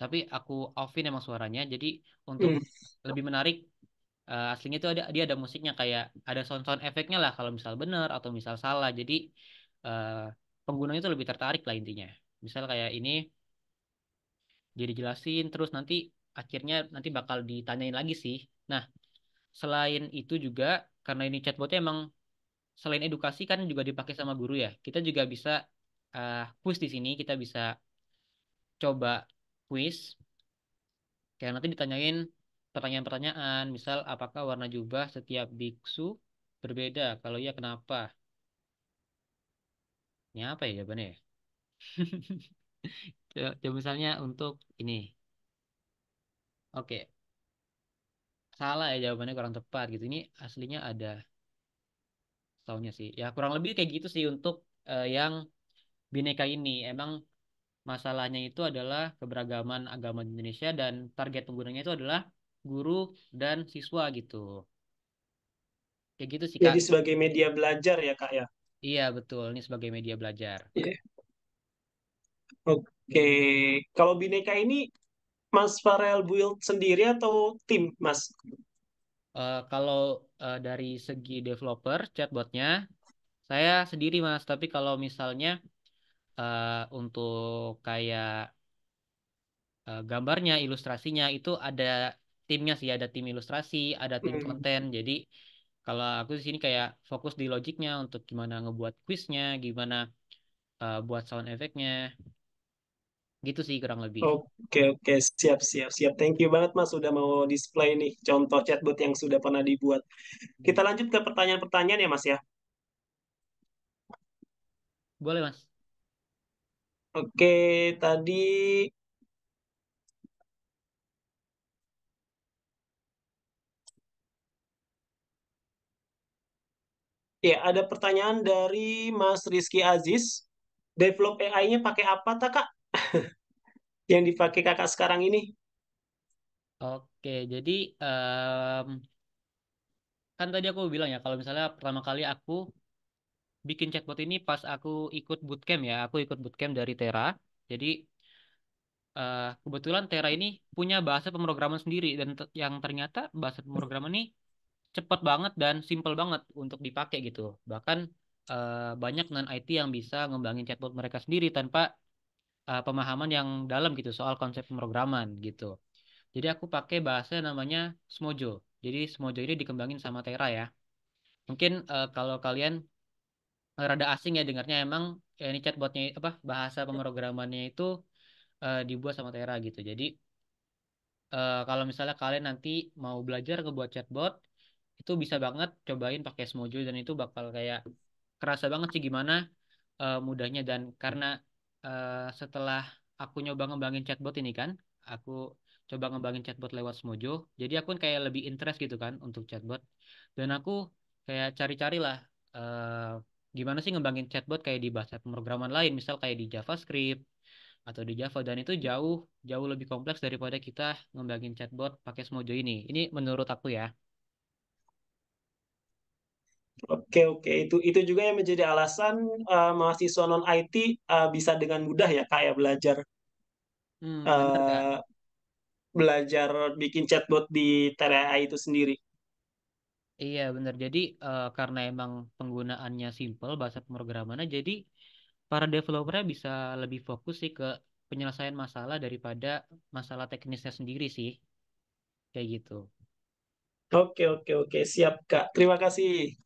tapi aku offin emang suaranya jadi untuk iya. lebih menarik uh, aslinya itu ada dia ada musiknya kayak ada sound sound efeknya lah kalau misal benar atau misal salah jadi uh, eh, penggunanya itu lebih tertarik lah intinya misal kayak ini jadi jelasin terus nanti akhirnya nanti bakal ditanyain lagi sih nah selain itu juga karena ini chatbotnya emang selain edukasi kan juga dipakai sama guru ya kita juga bisa uh, quiz di sini kita bisa coba quiz kayak nanti ditanyain pertanyaan-pertanyaan, misal apakah warna jubah setiap biksu berbeda? Kalau iya kenapa? Ini apa ya jawabannya? Ya? Coba misalnya untuk ini. Oke. Salah ya jawabannya kurang tepat gitu. Ini aslinya ada tahunya sih. Ya kurang lebih kayak gitu sih untuk uh, yang bineka ini. Emang masalahnya itu adalah keberagaman agama di Indonesia dan target penggunanya itu adalah guru dan siswa gitu. Kayak gitu sih Kak. Jadi sebagai media belajar ya Kak ya. Iya betul, ini sebagai media belajar. Yeah. Oke, okay. kalau bineka ini Mas Farel build sendiri atau tim Mas? Uh, kalau uh, dari segi developer chatbotnya saya sendiri Mas, tapi kalau misalnya uh, untuk kayak gambarnya, ilustrasinya itu ada timnya sih ada tim ilustrasi ada tim konten jadi kalau aku di sini kayak fokus di logiknya untuk gimana ngebuat kuisnya gimana uh, buat sound efeknya gitu sih kurang lebih. Oke oke siap siap siap. Thank you banget mas sudah mau display nih contoh chatbot yang sudah pernah dibuat. Kita lanjut ke pertanyaan-pertanyaan ya mas ya. Boleh mas. Oke tadi Ya, ada pertanyaan dari Mas Rizky Aziz. Develop AI-nya pakai apa, tak, Kak? yang dipakai kakak sekarang ini? Oke, jadi um, kan tadi aku bilang ya, kalau misalnya pertama kali aku bikin chatbot ini pas aku ikut bootcamp ya, aku ikut bootcamp dari Tera. Jadi uh, kebetulan Tera ini punya bahasa pemrograman sendiri dan yang ternyata bahasa pemrograman ini cepat banget dan simple banget untuk dipakai gitu. Bahkan uh, banyak non IT yang bisa ngembangin chatbot mereka sendiri tanpa uh, pemahaman yang dalam gitu soal konsep pemrograman gitu. Jadi aku pakai bahasa namanya Smojo. Jadi Smojo ini dikembangin sama Tera ya. Mungkin uh, kalau kalian rada asing ya dengarnya emang ya ini chatbotnya apa bahasa pemrogramannya itu uh, dibuat sama Tera gitu. Jadi uh, kalau misalnya kalian nanti mau belajar ngebuat chatbot, itu bisa banget cobain pakai Smojo dan itu bakal kayak kerasa banget sih gimana uh, mudahnya dan karena uh, setelah aku nyoba ngembangin chatbot ini kan aku coba ngembangin chatbot lewat Smojo jadi aku kayak lebih interest gitu kan untuk chatbot dan aku kayak cari-cari lah uh, gimana sih ngembangin chatbot kayak di bahasa pemrograman lain misal kayak di JavaScript atau di Java dan itu jauh jauh lebih kompleks daripada kita ngembangin chatbot pakai Smojo ini. Ini menurut aku ya. Oke oke itu itu juga yang menjadi alasan uh, mahasiswa non IT uh, eh, bisa dengan mudah ya kayak ya, belajar hmm, uh, belajar bikin chatbot di TRI itu sendiri. Iya benar jadi uh, karena emang penggunaannya simple bahasa pemrogramannya jadi para developernya bisa lebih fokus sih ke penyelesaian masalah daripada masalah teknisnya sendiri sih kayak gitu. Oke oke oke siap kak terima kasih.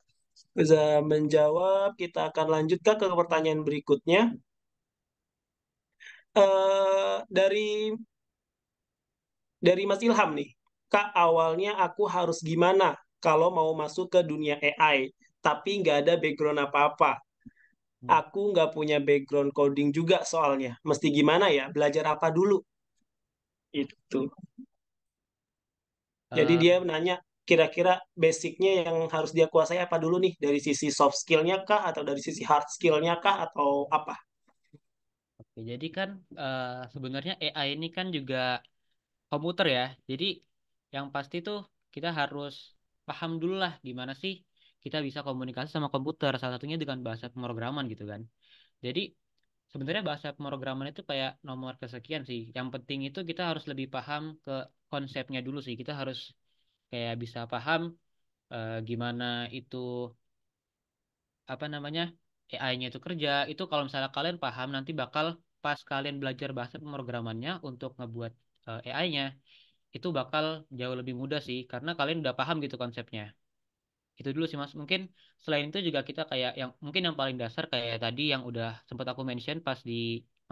Bisa menjawab, kita akan lanjutkan ke pertanyaan berikutnya. Uh, dari dari Mas Ilham nih, Kak awalnya aku harus gimana kalau mau masuk ke dunia AI, tapi nggak ada background apa-apa. Hmm. Aku nggak punya background coding juga soalnya. Mesti gimana ya? Belajar apa dulu? Itu. Eh, Jadi dia nanya kira-kira basicnya yang harus dia kuasai apa dulu nih dari sisi soft skillnya kah atau dari sisi hard skillnya kah atau apa? Oke, jadi kan uh, sebenarnya AI ini kan juga komputer ya. Jadi yang pasti tuh kita harus paham dulu lah gimana sih kita bisa komunikasi sama komputer. Salah satunya dengan bahasa pemrograman gitu kan. Jadi sebenarnya bahasa pemrograman itu kayak nomor kesekian sih. Yang penting itu kita harus lebih paham ke konsepnya dulu sih. Kita harus kayak bisa paham uh, gimana itu apa namanya AI-nya itu kerja itu kalau misalnya kalian paham nanti bakal pas kalian belajar bahasa pemrogramannya untuk ngebuat uh, eh, AI-nya itu bakal jauh lebih mudah sih karena kalian udah paham gitu konsepnya itu dulu sih mas mungkin selain itu juga kita kayak yang mungkin yang paling dasar kayak tadi yang udah sempat aku mention pas di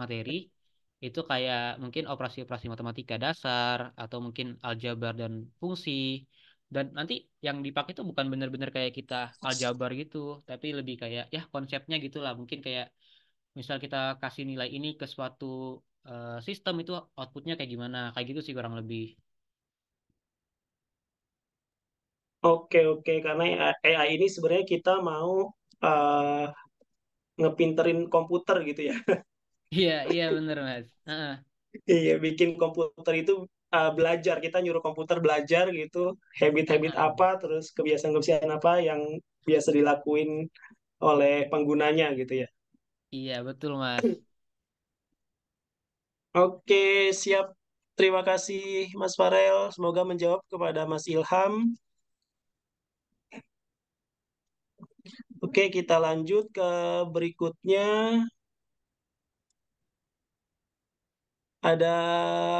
materi itu kayak mungkin operasi-operasi matematika dasar atau mungkin aljabar dan fungsi dan nanti yang dipakai itu bukan benar-benar kayak kita aljabar gitu tapi lebih kayak ya konsepnya gitulah mungkin kayak misal kita kasih nilai ini ke suatu uh, sistem itu outputnya kayak gimana kayak gitu sih kurang lebih Oke oke karena AI ini sebenarnya kita mau uh, ngepinterin komputer gitu ya. Iya, iya benar Mas. Iya, bikin komputer itu uh, belajar. Kita nyuruh komputer belajar gitu, habit-habit uh-huh. apa, terus kebiasaan-kebiasaan apa yang biasa dilakuin oleh penggunanya gitu ya. Iya, betul Mas. Oke, siap. Terima kasih Mas Farel. Semoga menjawab kepada Mas Ilham. Oke, kita lanjut ke berikutnya. Ada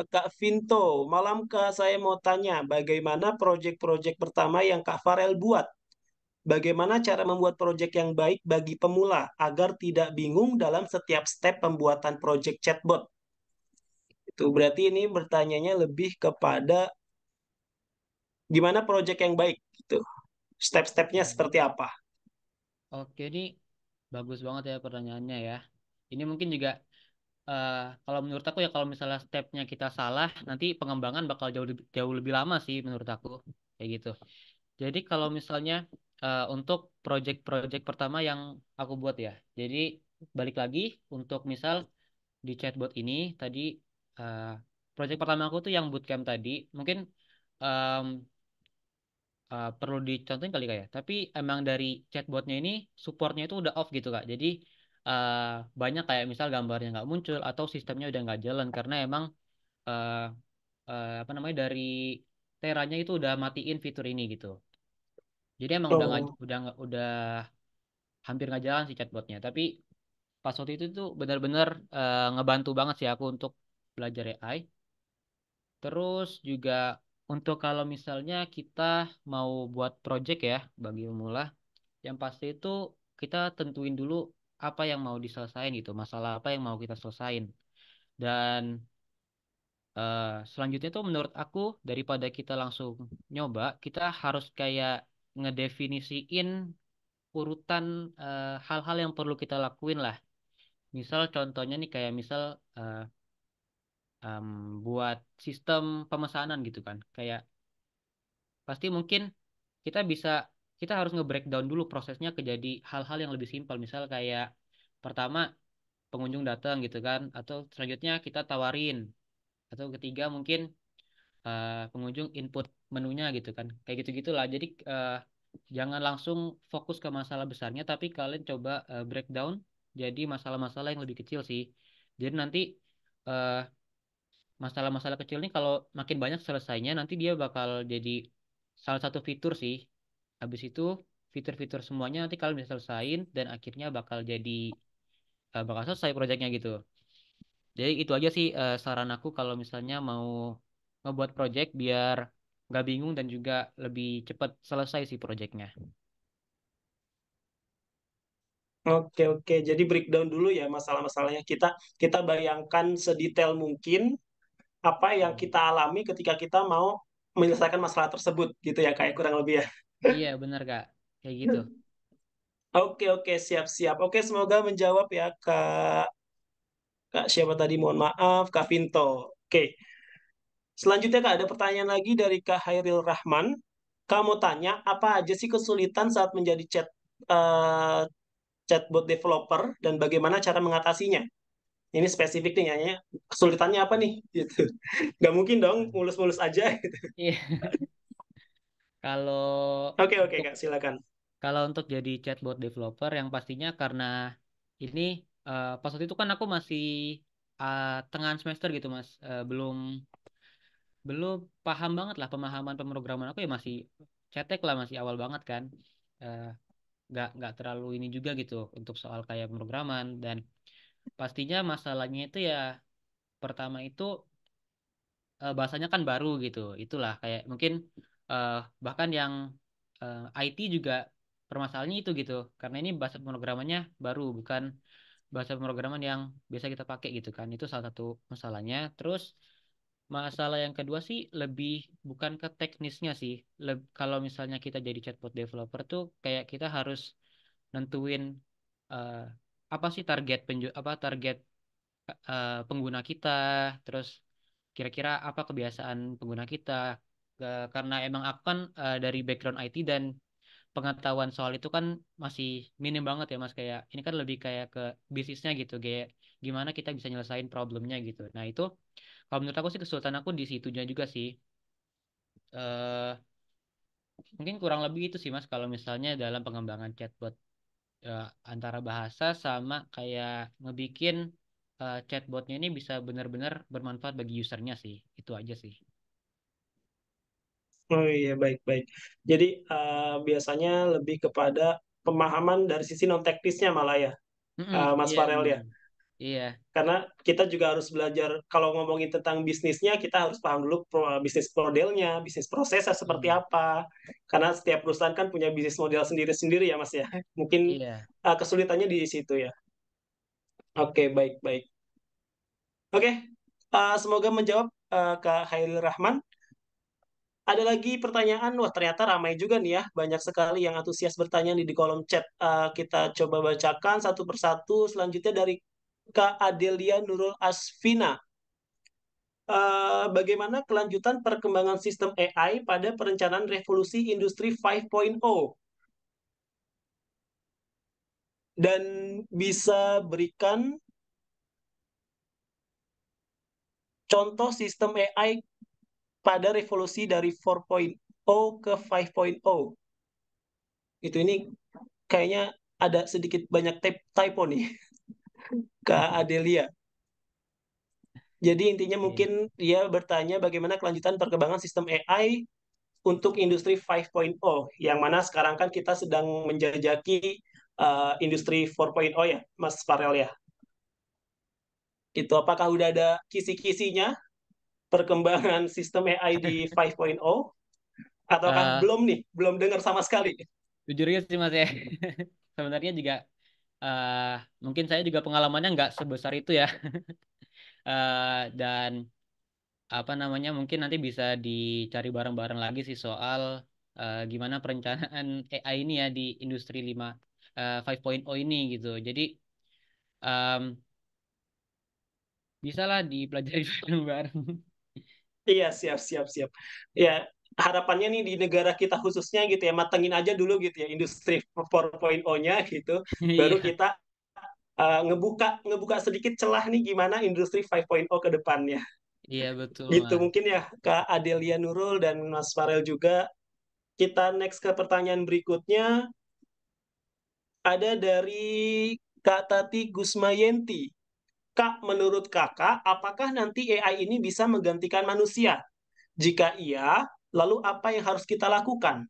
Kak Vinto, malam Kak saya mau tanya bagaimana proyek-proyek pertama yang Kak Farel buat? Bagaimana cara membuat proyek yang baik bagi pemula agar tidak bingung dalam setiap step pembuatan proyek chatbot? Itu berarti ini bertanyanya lebih kepada gimana proyek yang baik gitu. Step-stepnya iya, iya. seperti apa? Oke, ini bagus banget ya pertanyaannya ya. Ini mungkin juga uh, kalau menurut aku ya kalau misalnya stepnya kita salah nanti pengembangan bakal jauh lebih, jauh lebih lama sih menurut aku kayak gitu jadi kalau misalnya uh, untuk project-project pertama yang aku buat ya jadi balik lagi untuk misal di chatbot ini tadi uh, project pertama aku tuh yang bootcamp tadi mungkin um, uh, perlu dicontohin kali kayak ya. tapi emang dari chatbotnya ini supportnya itu udah off gitu kak jadi Eh, banyak kayak misal gambarnya nggak muncul atau sistemnya udah nggak jalan karena emang uh, uh, apa namanya dari teranya itu udah matiin fitur ini gitu. Jadi emang oh. udah gak, udah udah hampir nggak jalan si chatbotnya. Tapi pas waktu itu tuh benar-benar uh, ngebantu banget sih aku untuk belajar AI. Terus juga untuk kalau misalnya kita mau buat project ya bagi pemula, yang pasti itu kita tentuin dulu apa yang mau diselesain gitu, masalah apa yang mau kita selesain. Dan uh, selanjutnya tuh menurut aku daripada kita langsung nyoba, kita harus kayak ngedefinisiin urutan eh, hal-hal uh, yang perlu kita lakuin lah. Misal contohnya nih kayak misal uh, um, buat sistem pemesanan gitu kan. Kayak pasti mungkin kita bisa kita harus nge-breakdown dulu prosesnya ke jadi hal-hal yang lebih simpel. Misal kayak pertama pengunjung datang gitu kan atau selanjutnya kita tawarin atau ketiga mungkin uh, pengunjung input menunya gitu kan. Kayak gitu-gitulah. Jadi uh, jangan langsung fokus ke masalah besarnya tapi kalian coba uh, breakdown jadi masalah-masalah yang lebih kecil sih. Jadi nanti uh, masalah-masalah kecil ini kalau makin banyak selesainya nanti dia bakal jadi salah satu fitur sih habis itu fitur-fitur semuanya nanti kalian bisa selesaiin dan akhirnya bakal jadi uh, bakal selesai proyeknya gitu. Jadi itu aja sih uh, saran aku kalau misalnya mau ngebuat project biar gak bingung dan juga lebih cepat selesai sih proyeknya. Oke oke, jadi breakdown dulu ya masalah-masalahnya kita kita bayangkan sedetail mungkin apa yang hmm. kita alami ketika kita mau menyelesaikan masalah tersebut gitu ya kayak ya, kurang lebih ya. Iya benar kak, kayak gitu. Oke oke siap siap. Oke semoga menjawab ya kak. Kak siapa tadi mohon maaf Kak Vinto. Oke. Selanjutnya Kak ada pertanyaan lagi dari Kak Hairil Rahman. Kamu tanya apa aja sih kesulitan saat menjadi chat uh, chatbot developer dan bagaimana cara mengatasinya? Ini spesifik nih nyanyi. Kesulitannya apa nih? Gitu. Gak mungkin dong mulus-mulus aja. Gitu. Iya. Yeah. Kalau Oke, okay, oke, okay, Kak, silakan. Kalau untuk jadi chatbot developer yang pastinya karena ini uh, pas waktu itu kan aku masih uh, tengah semester gitu, Mas. Uh, belum belum paham banget lah pemahaman pemrograman aku ya masih cetek lah masih awal banget kan. Uh, nggak nggak terlalu ini juga gitu untuk soal kayak pemrograman dan pastinya masalahnya itu ya pertama itu uh, bahasanya kan baru gitu itulah kayak mungkin uh, bahkan yang uh, eh, IT juga permasalahannya itu gitu karena ini bahasa pemrogramannya baru bukan bahasa pemrograman yang biasa kita pakai gitu kan itu salah satu masalahnya terus masalah yang kedua sih lebih bukan ke teknisnya sih Leb kalau misalnya kita jadi chatbot developer tuh kayak kita harus nentuin uh, apa sih target penju apa target uh, pengguna kita terus kira-kira apa kebiasaan pengguna kita karena emang aku kan uh, dari background IT dan pengetahuan soal itu kan masih minim banget ya mas kayak ini kan lebih kayak ke bisnisnya gitu kayak gimana kita bisa nyelesain problemnya gitu nah itu kalau menurut aku sih kesulitan aku di situnya juga sih uh, mungkin kurang lebih itu sih mas kalau misalnya dalam pengembangan chatbot uh, eh, antara bahasa sama kayak ngebikin uh, chatbotnya ini bisa benar-benar bermanfaat bagi usernya sih itu aja sih Oh iya baik-baik. Jadi uh, biasanya lebih kepada pemahaman dari sisi non teknisnya malah ya, mm hmm uh, Mas Farel iya, Farel ya. Iya. Iya. Karena kita juga harus belajar kalau ngomongin tentang bisnisnya kita harus paham dulu pro- bisnis modelnya, bisnis prosesnya seperti Mm, apa. Karena setiap perusahaan kan punya bisnis model sendiri-sendiri ya Mas ya. Eh, Mungkin yeah. Iya. uh, kesulitannya di situ ya. Oke baik-baik. Oke, uh, semoga menjawab uh, Kak Khairil Rahman ada lagi pertanyaan, wah ternyata ramai juga nih ya, banyak sekali yang antusias bertanya di, di kolom chat. Uh, kita coba bacakan satu persatu, selanjutnya dari Kak Adelia Nurul Asfina. Uh, eh, bagaimana kelanjutan perkembangan sistem AI pada perencanaan revolusi industri 5.0? Dan bisa berikan contoh sistem AI pada revolusi dari 4.0 ke 5.0. Itu ini kayaknya ada sedikit banyak typo nih. ke Adelia. Jadi intinya iya. mungkin dia bertanya bagaimana kelanjutan perkembangan sistem AI untuk industri 5.0 yang mana sekarang kan kita sedang menjajaki uh, industri 4.0 ya, Mas Farel ya. Itu apakah udah ada kisi-kisinya perkembangan sistem AI di 5.0 atau kan ah. belum nih belum dengar sama sekali jujur ya sih mas ya sebenarnya juga uh, mungkin saya juga pengalamannya nggak sebesar itu ya uh, dan apa namanya mungkin nanti bisa dicari bareng-bareng lagi sih soal uh, gimana perencanaan AI ini ya di industri 5 uh, 5.0 ini gitu jadi um, lah dipelajari bareng-bareng Iya, siap, siap, siap. Ya, harapannya nih di negara kita khususnya gitu ya, matengin aja dulu gitu ya industri 4.0-nya gitu. Iya. Baru kita uh, ngebuka ngebuka sedikit celah nih gimana industri 5.0 ke depannya. Iya, betul. Gitu man. mungkin ya Kak Adelia Nurul dan Mas Farel juga. Kita next ke pertanyaan berikutnya. Ada dari Kak Tati Gusmayanti. Kak, menurut kakak, apakah nanti AI ini bisa menggantikan manusia? Jika iya, lalu apa yang harus kita lakukan?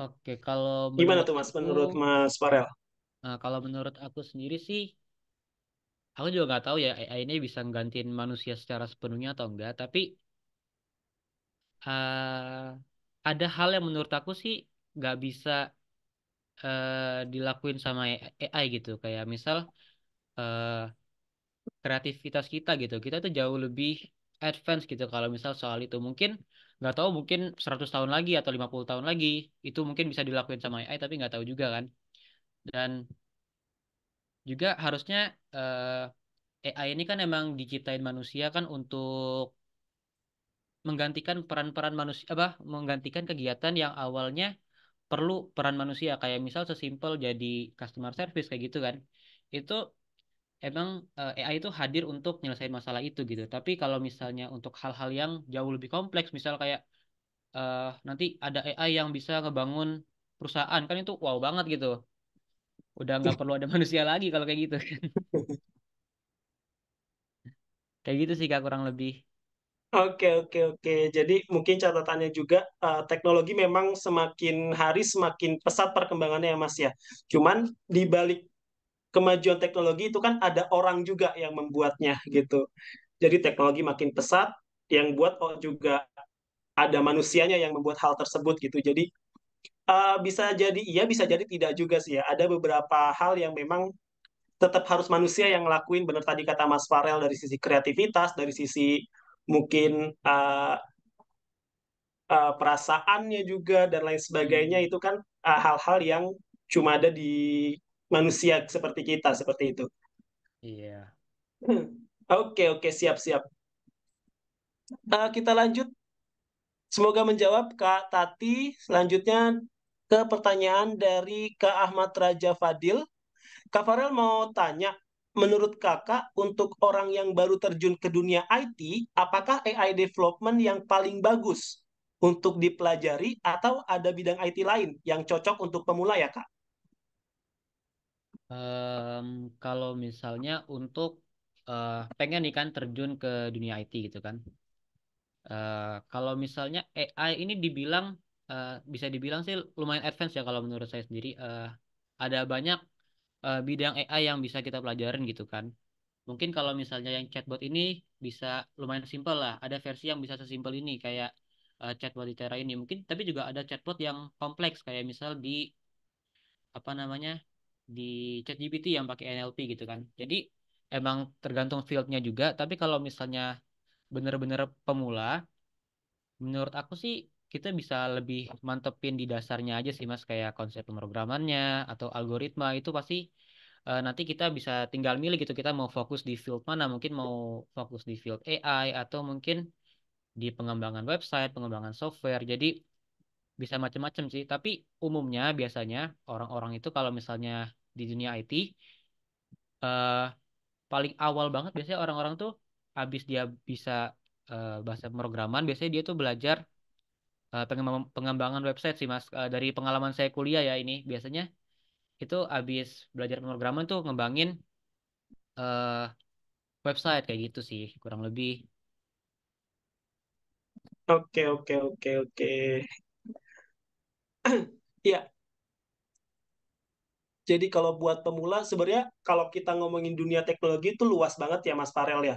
Oke, kalau Gimana tuh Mas, aku, menurut Mas Farel? Nah, kalau menurut aku sendiri sih, aku juga nggak tahu ya AI ini bisa menggantikan manusia secara sepenuhnya atau enggak, tapi uh, ada hal yang menurut aku sih nggak bisa uh, dilakuin sama AI gitu. Kayak misal, uh, kreativitas kita gitu. Kita tuh jauh lebih advance gitu kalau misal soal itu mungkin nggak tahu mungkin 100 tahun lagi atau 50 tahun lagi itu mungkin bisa dilakuin sama AI tapi nggak tahu juga kan. Dan juga harusnya uh, eh, AI ini kan emang diciptain manusia kan untuk menggantikan peran-peran manusia apa menggantikan kegiatan yang awalnya perlu peran manusia kayak misal sesimpel jadi customer service kayak gitu kan itu emang uh, AI itu hadir untuk menyelesaikan masalah itu gitu. Tapi kalau misalnya untuk hal-hal yang jauh lebih kompleks, misal kayak uh, nanti ada AI yang bisa ngebangun perusahaan, kan itu wow banget gitu. Udah nggak iya. perlu ada manusia lagi kalau kayak gitu kayak gitu sih kak kurang lebih. Oke, oke, oke. Jadi mungkin catatannya juga uh, teknologi memang semakin hari semakin pesat perkembangannya ya Mas ya. Cuman di balik kemajuan teknologi itu kan ada orang juga yang membuatnya gitu. Jadi teknologi makin pesat, yang buat oh juga ada manusianya yang membuat hal tersebut gitu. Jadi uh, bisa jadi iya, bisa jadi tidak juga sih ya. Ada beberapa hal yang memang tetap harus manusia yang ngelakuin Benar tadi kata Mas Farel dari sisi kreativitas, dari sisi mungkin uh, uh, perasaannya juga dan lain sebagainya hmm. itu kan hal-hal uh, hal -hal yang cuma ada di manusia seperti kita seperti itu. Iya. Yeah. Hmm. Oke okay, oke okay, siap siap. Uh, kita lanjut. Semoga menjawab Kak Tati. Selanjutnya ke pertanyaan dari Kak Ahmad Raja Fadil. Kak Farel mau tanya, menurut kakak untuk orang yang baru terjun ke dunia IT, apakah AI development yang paling bagus untuk dipelajari atau ada bidang IT lain yang cocok untuk pemula ya kak? Um, kalau misalnya untuk uh, pengen nih kan terjun ke dunia IT gitu kan. Uh, kalau misalnya AI ini dibilang uh, bisa dibilang sih lumayan advance ya kalau menurut saya sendiri. Uh, ada banyak uh, bidang AI yang bisa kita pelajarin gitu kan. Mungkin kalau misalnya yang chatbot ini bisa lumayan simpel lah. Ada versi yang bisa sesimpel ini kayak uh, chatbot di Terra ini. Mungkin tapi juga ada chatbot yang kompleks kayak misal di apa namanya di ChatGPT yang pakai NLP gitu kan. Jadi emang tergantung fieldnya juga. Tapi kalau misalnya benar-benar pemula, menurut aku sih kita bisa lebih mantepin di dasarnya aja sih mas kayak konsep pemrogramannya atau algoritma itu pasti uh, nanti kita bisa tinggal milih gitu kita mau fokus di field mana mungkin mau fokus di field AI atau mungkin di pengembangan website pengembangan software jadi bisa macam-macam sih tapi umumnya biasanya orang-orang itu kalau misalnya di dunia IT uh, eh, paling awal banget biasanya orang-orang tuh habis dia bisa uh, bahasa pemrograman biasanya dia tuh belajar uh, pengembangan website sih mas uh, dari pengalaman saya kuliah ya ini biasanya itu habis belajar pemrograman tuh ngembangin uh, website kayak gitu sih kurang lebih Oke, oke, oke, oke. Ya, jadi kalau buat pemula sebenarnya kalau kita ngomongin dunia teknologi itu luas banget ya Mas Farel ya.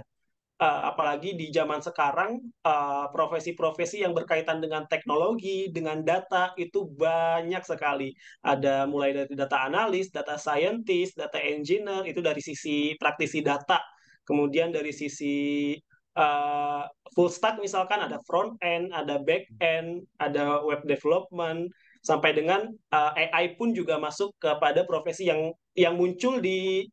Uh, apalagi di zaman sekarang profesi eh, profesi-profesi yang berkaitan dengan teknologi, dengan data itu banyak sekali. Ada mulai dari data analis, data scientist, data engineer itu dari sisi praktisi data. Kemudian dari sisi uh, full stack misalkan ada front end, ada back end, ada web development, sampai dengan uh, eh, AI pun juga masuk kepada profesi yang yang muncul di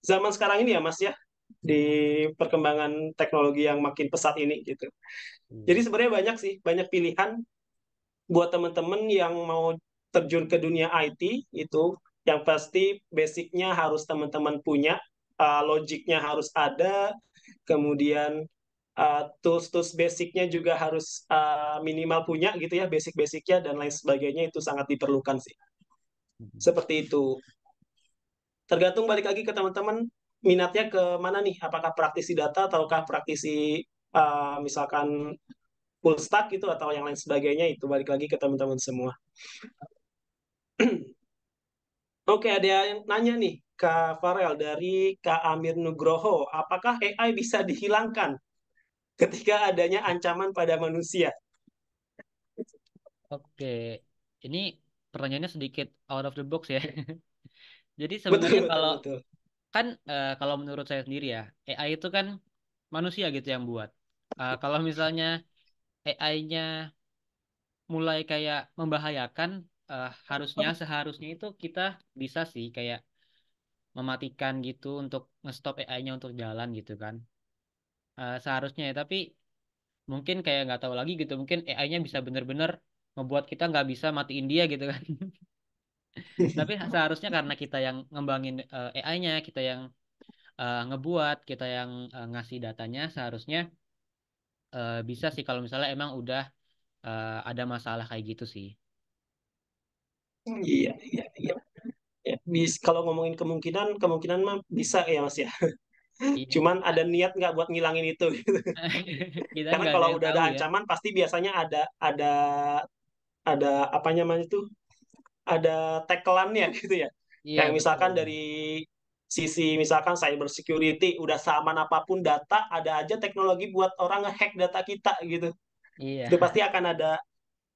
zaman sekarang ini ya Mas ya di perkembangan teknologi yang makin pesat ini gitu. Jadi hmm. sebenarnya banyak sih, banyak pilihan buat teman-teman yang mau terjun ke dunia IT itu yang pasti basicnya harus teman-teman punya, uh, logiknya harus ada, kemudian tools eh, tools-tools basicnya juga harus uh, minimal punya gitu ya basic-basicnya dan lain sebagainya itu sangat diperlukan sih hmm. seperti itu tergantung balik lagi ke teman-teman minatnya ke mana nih apakah praktisi data ataukah praktisi uh, misalkan full stack gitu atau yang lain sebagainya itu balik lagi ke teman-teman semua Oke, ada yang nanya nih, Kak Farel dari Kak Amir Nugroho, apakah AI bisa dihilangkan? ketika adanya ancaman pada manusia. Oke, ini pertanyaannya sedikit out of the box ya. Jadi sebenarnya betul, kalau betul, betul. kan uh, kalau menurut saya sendiri ya, AI itu kan manusia gitu yang buat. Uh, kalau misalnya AI-nya mulai kayak membahayakan, uh, harusnya seharusnya itu kita bisa sih kayak mematikan gitu untuk ngestop AI-nya untuk jalan gitu kan uh, seharusnya ya tapi mungkin kayak nggak tahu lagi gitu mungkin AI-nya bisa bener-bener membuat kita nggak bisa matiin dia gitu kan tapi seharusnya karena kita yang ngembangin uh, eh, AI-nya kita yang uh, ngebuat kita yang uh, ngasih datanya seharusnya uh, bisa sih kalau misalnya emang udah uh, ada masalah kayak gitu sih iya iya iya ya, kalau ngomongin kemungkinan kemungkinan mah bisa ya mas ya Iya. Cuman ada niat nggak buat ngilangin itu gitu. Karena kalau udah ada ya. ancaman ya. pasti biasanya ada ada ada apa namanya itu? Ada tekelannya gitu ya. Iya, Kayak betul. misalkan dari sisi misalkan cyber security udah sama apapun data ada aja teknologi buat orang ngehack data kita gitu. Iya. Itu pasti akan ada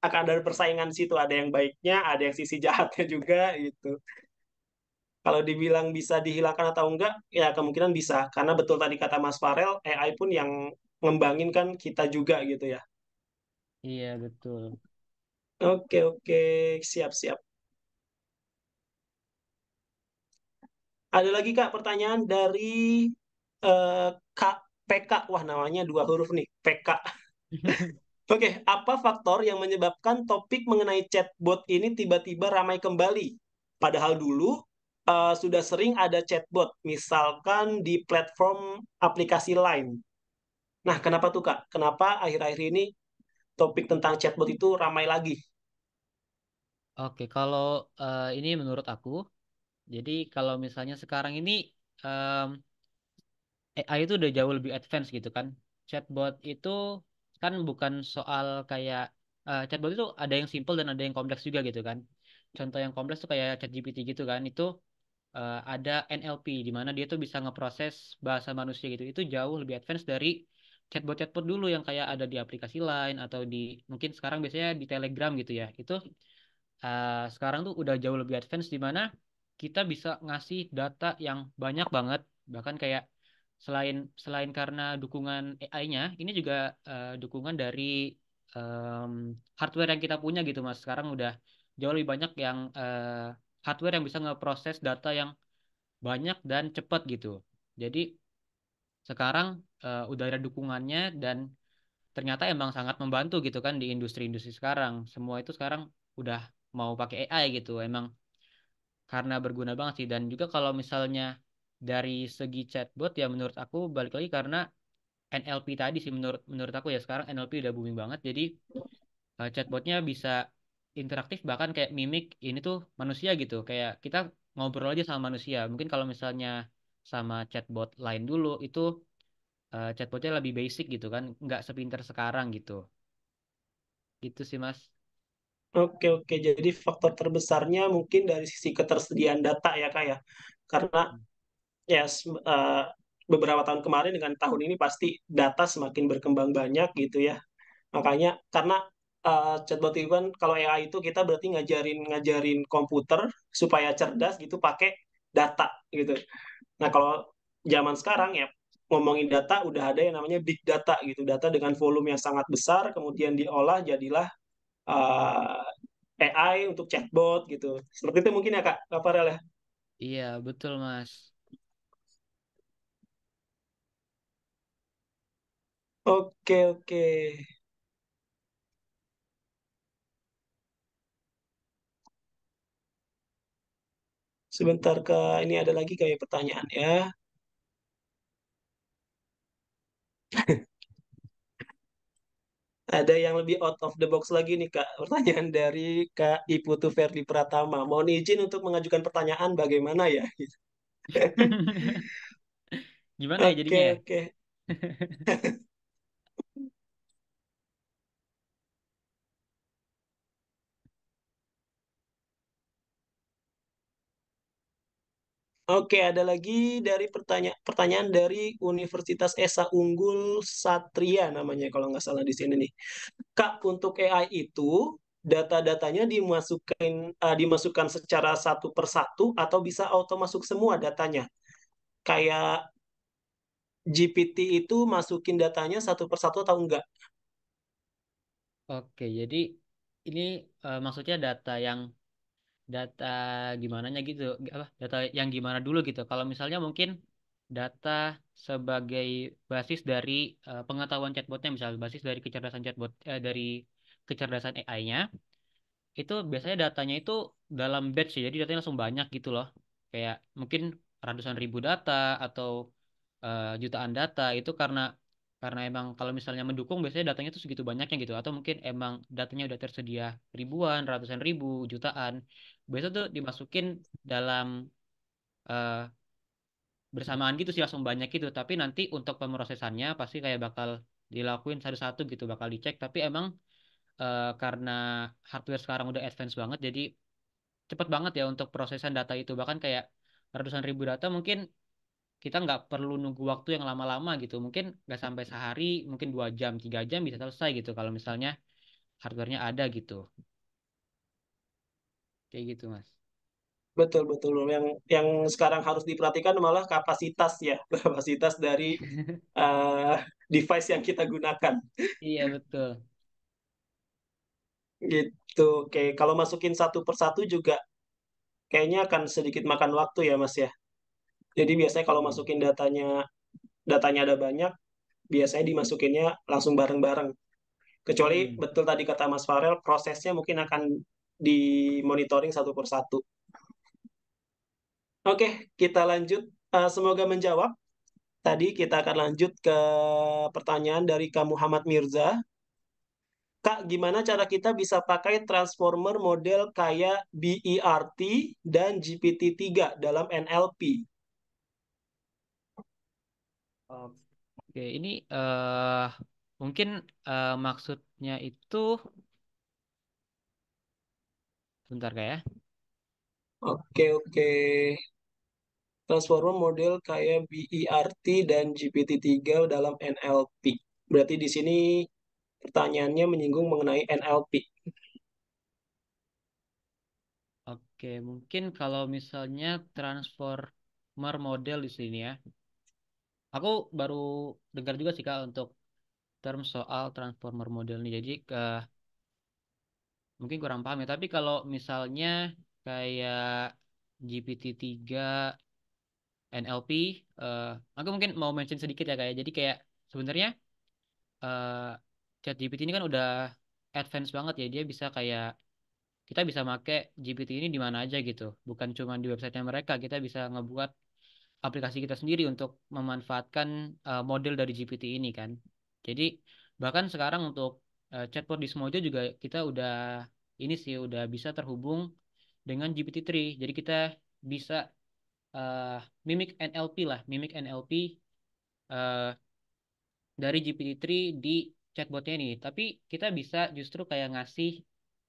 akan ada persaingan situ ada yang baiknya, ada yang sisi jahatnya juga gitu kalau dibilang bisa dihilangkan atau enggak, ya kemungkinan bisa. Karena betul tadi kata Mas Farel, AI pun yang ngembangin kan kita juga gitu ya. Iya, betul. Oke, oke. Siap, siap. Ada lagi Kak pertanyaan dari uh, Kak PK. Wah, namanya dua huruf nih, PK. Oke, apa faktor yang menyebabkan topik mengenai chatbot ini tiba-tiba ramai kembali? Padahal dulu uh, sudah sering ada chatbot, misalkan di platform aplikasi lain. Nah, kenapa tuh Kak? Kenapa akhir-akhir ini topik tentang chatbot itu ramai lagi? Oke, kalau uh, ini menurut aku, jadi kalau misalnya sekarang ini um, eh, AI itu udah jauh lebih advance gitu kan. Chatbot itu kan bukan soal kayak uh, chatbot itu ada yang simple dan ada yang kompleks juga gitu kan. Contoh yang kompleks tuh kayak chat GPT gitu kan. Itu uh, ada NLP di mana dia tuh bisa ngeproses bahasa manusia gitu. Itu jauh lebih advance dari chatbot-chatbot dulu yang kayak ada di aplikasi lain atau di mungkin sekarang biasanya di Telegram gitu ya. Itu uh, sekarang tuh udah jauh lebih advance di mana kita bisa ngasih data yang banyak banget bahkan kayak selain selain karena dukungan AI-nya ini juga uh, dukungan dari um, hardware yang kita punya gitu mas sekarang udah jauh lebih banyak yang uh, hardware yang bisa ngeproses data yang banyak dan cepat gitu. Jadi sekarang uh, udah ada dukungannya dan ternyata emang sangat membantu gitu kan di industri-industri sekarang. Semua itu sekarang udah mau pakai AI gitu. Emang karena berguna banget sih dan juga kalau misalnya dari segi chatbot ya menurut aku balik lagi karena NLP tadi sih menurut menurut aku ya sekarang NLP udah booming banget jadi uh, chatbotnya bisa interaktif bahkan kayak mimik ini tuh manusia gitu kayak kita ngobrol aja sama manusia mungkin kalau misalnya sama chatbot lain dulu itu uh, chatbotnya lebih basic gitu kan nggak sepinter sekarang gitu gitu sih mas Oke oke, jadi faktor terbesarnya mungkin dari sisi ketersediaan data ya kak ya, karena ya yes, uh, eh, beberapa tahun kemarin dengan tahun ini pasti data semakin berkembang banyak gitu ya, makanya karena uh, chatbot even kalau AI itu kita berarti ngajarin ngajarin komputer supaya cerdas gitu pakai data gitu. Nah kalau zaman sekarang ya ngomongin data udah ada yang namanya big data gitu data dengan volume yang sangat besar kemudian diolah jadilah uh, eh, AI untuk chatbot gitu seperti itu mungkin ya kak apa ya iya betul mas oke oke Sebentar kak, ini ada lagi kayak pertanyaan ya. ada yang lebih out of the box lagi nih Kak. Pertanyaan dari Kak Iputu Ferdi Pratama. Mohon izin untuk mengajukan pertanyaan bagaimana ya? Gimana ya jadinya? Oke, oke. Oke, ada lagi dari pertanya pertanyaan dari Universitas Esa Unggul Satria namanya kalau nggak salah di sini nih. Kak, untuk AI itu data-datanya dimasukkan uh, dimasukkan secara satu persatu atau bisa auto masuk semua datanya? Kayak GPT itu masukin datanya satu persatu atau enggak? Oke, jadi ini uh, maksudnya data yang data gimana nya gitu apa data yang gimana dulu gitu kalau misalnya mungkin data sebagai basis dari uh, pengetahuan chatbotnya misalnya basis dari kecerdasan chatbot eh, dari kecerdasan AI-nya itu biasanya datanya itu dalam batch ya jadi datanya langsung banyak gitu loh kayak mungkin ratusan ribu data atau uh, jutaan data itu karena karena emang kalau misalnya mendukung biasanya datanya tuh segitu banyaknya gitu atau mungkin emang datanya udah tersedia ribuan ratusan ribu jutaan biasa tuh dimasukin dalam uh, bersamaan gitu sih langsung banyak gitu tapi nanti untuk pemrosesannya pasti kayak bakal dilakuin satu-satu gitu bakal dicek tapi emang uh, karena hardware sekarang udah advance banget jadi cepet banget ya untuk prosesan data itu bahkan kayak ratusan ribu data mungkin kita nggak perlu nunggu waktu yang lama-lama gitu mungkin nggak sampai sehari mungkin dua jam tiga jam bisa selesai gitu kalau misalnya hardwarenya ada gitu kayak gitu mas betul betul yang yang sekarang harus diperhatikan malah kapasitas ya kapasitas dari uh, device yang kita gunakan iya betul gitu oke kalau masukin satu persatu juga kayaknya akan sedikit makan waktu ya mas ya jadi biasanya kalau masukin datanya datanya ada banyak, biasanya dimasukinnya langsung bareng-bareng. Kecuali hmm. betul tadi kata Mas Farel, prosesnya mungkin akan dimonitoring satu per satu. Oke, kita lanjut. Eh, semoga menjawab. Tadi kita akan lanjut ke pertanyaan dari Kak Muhammad Mirza. Kak, gimana cara kita bisa pakai transformer model kayak BERT dan GPT-3 dalam NLP? Oke, ini uh, mungkin uh, maksudnya itu sebentar kak ya. Oke, oke. Transformer model kayak BERT dan GPT-3 dalam NLP. Berarti di sini pertanyaannya menyinggung mengenai NLP. Oke, mungkin kalau misalnya transformer model di sini ya aku baru dengar juga sih kak untuk term soal transformer model ini jadi ke eh, mungkin kurang paham ya tapi kalau misalnya kayak GPT-3 NLP uh, eh, aku mungkin mau mention sedikit ya kayak ya. jadi kayak sebenarnya uh, eh, GPT ini kan udah advance banget ya dia bisa kayak kita bisa make GPT ini di mana aja gitu bukan cuma di websitenya mereka kita bisa ngebuat aplikasi kita sendiri untuk memanfaatkan uh, model dari GPT ini kan. Jadi bahkan sekarang untuk uh, chatbot di Smojo juga kita udah ini sih udah bisa terhubung dengan GPT-3. Jadi kita bisa uh, eh, mimik NLP lah, mimik NLP uh, dari GPT-3 di chatbotnya ini. Tapi kita bisa justru kayak ngasih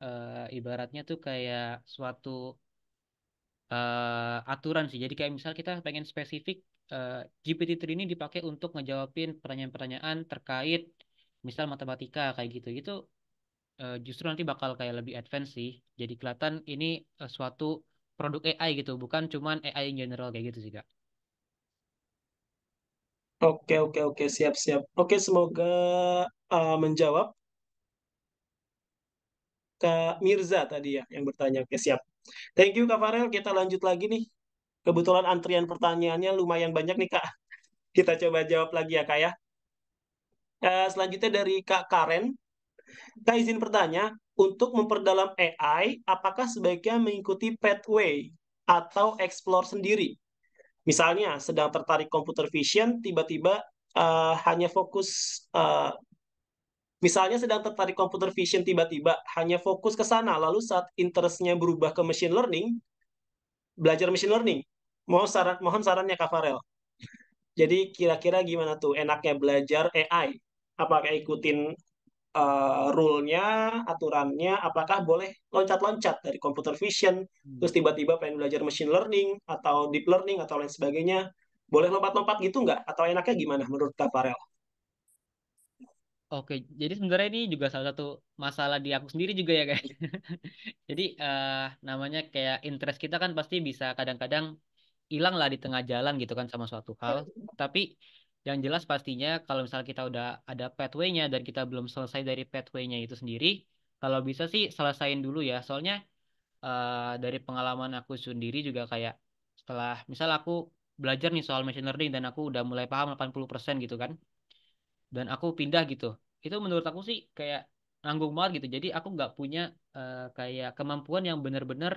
uh, ibaratnya tuh kayak suatu uh, aturan sih. Jadi kayak misal kita pengen spesifik uh, eh, GPT-3 ini dipakai untuk ngejawabin pertanyaan-pertanyaan terkait misal matematika kayak gitu. Itu uh, justru nanti bakal kayak lebih advance sih. Jadi kelihatan ini uh, suatu produk AI gitu, bukan cuman AI in general kayak gitu sih, Kak. Oke, oke, oke, siap, siap. Oke, semoga uh, menjawab Kak Mirza tadi ya yang bertanya. Oke, siap. Thank you Kak Farel, kita lanjut lagi nih. Kebetulan antrian pertanyaannya lumayan banyak nih Kak. Kita coba jawab lagi ya Kak ya. Eh, selanjutnya dari Kak Karen. Kak izin bertanya, untuk memperdalam AI, apakah sebaiknya mengikuti pathway atau explore sendiri? Misalnya, sedang tertarik computer vision, tiba-tiba uh, hanya fokus uh, Misalnya sedang tertarik computer vision tiba-tiba hanya fokus ke sana, lalu saat interestnya berubah ke machine learning, belajar machine learning. Mohon saran, mohon sarannya Kak Farel. Jadi kira-kira gimana tuh enaknya belajar AI? Apakah ikutin uh, rule-nya, aturannya, apakah boleh loncat-loncat dari computer vision, hmm. terus tiba-tiba pengen belajar machine learning atau deep learning atau lain sebagainya, boleh lompat-lompat gitu nggak? Atau enaknya gimana menurut Kak Farel? Oke, jadi sebenarnya ini juga salah satu masalah di aku sendiri juga ya guys. jadi uh, namanya kayak interest kita kan pasti bisa kadang-kadang hilang lah di tengah jalan gitu kan sama suatu hal. Tapi yang jelas pastinya kalau misalnya kita udah ada pathway-nya dan kita belum selesai dari pathway-nya itu sendiri, kalau bisa sih selesain dulu ya. Soalnya uh, dari pengalaman aku sendiri juga kayak setelah misal aku belajar nih soal machine learning dan aku udah mulai paham 80% gitu kan dan aku pindah gitu itu menurut aku sih kayak nanggung banget gitu jadi aku nggak punya uh, kayak kemampuan yang benar-benar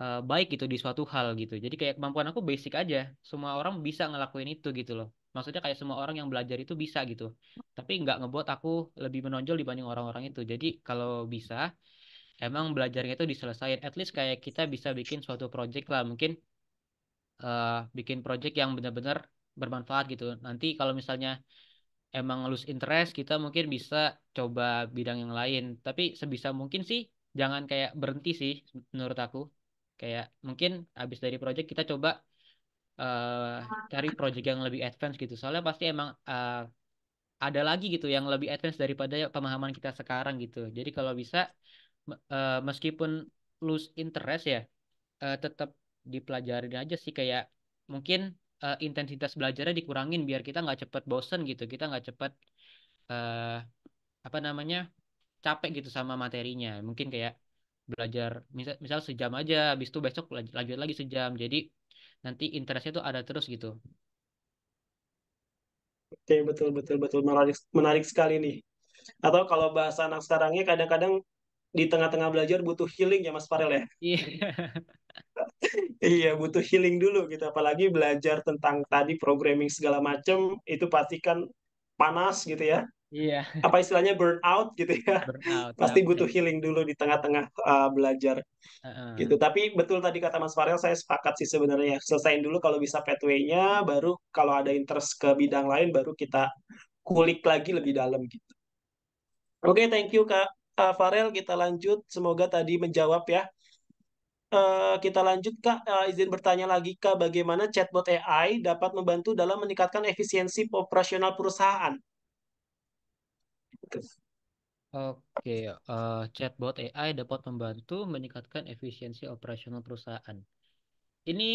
uh, baik gitu di suatu hal gitu jadi kayak kemampuan aku basic aja semua orang bisa ngelakuin itu gitu loh maksudnya kayak semua orang yang belajar itu bisa gitu tapi nggak ngebuat aku lebih menonjol dibanding orang-orang itu jadi kalau bisa emang belajarnya itu diselesaikan at least kayak kita bisa bikin suatu project lah mungkin uh, bikin project yang benar-benar bermanfaat gitu nanti kalau misalnya emang lose interest kita mungkin bisa coba bidang yang lain tapi sebisa mungkin sih jangan kayak berhenti sih menurut aku kayak mungkin habis dari project kita coba uh, cari project yang lebih advance gitu soalnya pasti emang uh, ada lagi gitu yang lebih advance daripada pemahaman kita sekarang gitu jadi kalau bisa uh, meskipun lose interest ya uh, tetap dipelajarin aja sih kayak mungkin uh, intensitas belajarnya dikurangin biar kita nggak cepet bosen gitu kita nggak cepet uh, apa namanya capek gitu sama materinya mungkin kayak belajar misal, misal sejam aja habis itu besok lanjut lagi sejam jadi nanti interestnya tuh ada terus gitu oke betul betul betul menarik menarik sekali nih atau kalau bahasa anak sekarangnya kadang-kadang di tengah-tengah belajar butuh healing ya Mas Farel ya iya. Iya, butuh healing dulu gitu. Apalagi belajar tentang tadi programming segala macam itu pastikan panas gitu ya. Iya. Apa istilahnya burn out gitu ya. out. Ya, pasti butuh healing dulu di tengah-tengah uh, belajar. Uh -uh. Gitu. Tapi betul tadi kata Mas Farel saya sepakat sih sebenarnya. selesaiin dulu kalau bisa pathway-nya baru kalau ada interest ke bidang lain baru kita kulik lagi lebih dalam gitu. Oke, okay, thank you Kak eh, Farel, kita lanjut. Semoga tadi menjawab ya Eh, kita lanjut Kak, uh, izin bertanya lagi Kak, bagaimana chatbot AI dapat membantu dalam meningkatkan efisiensi operasional perusahaan? Oke, uh, chatbot AI dapat membantu meningkatkan efisiensi operasional perusahaan. Ini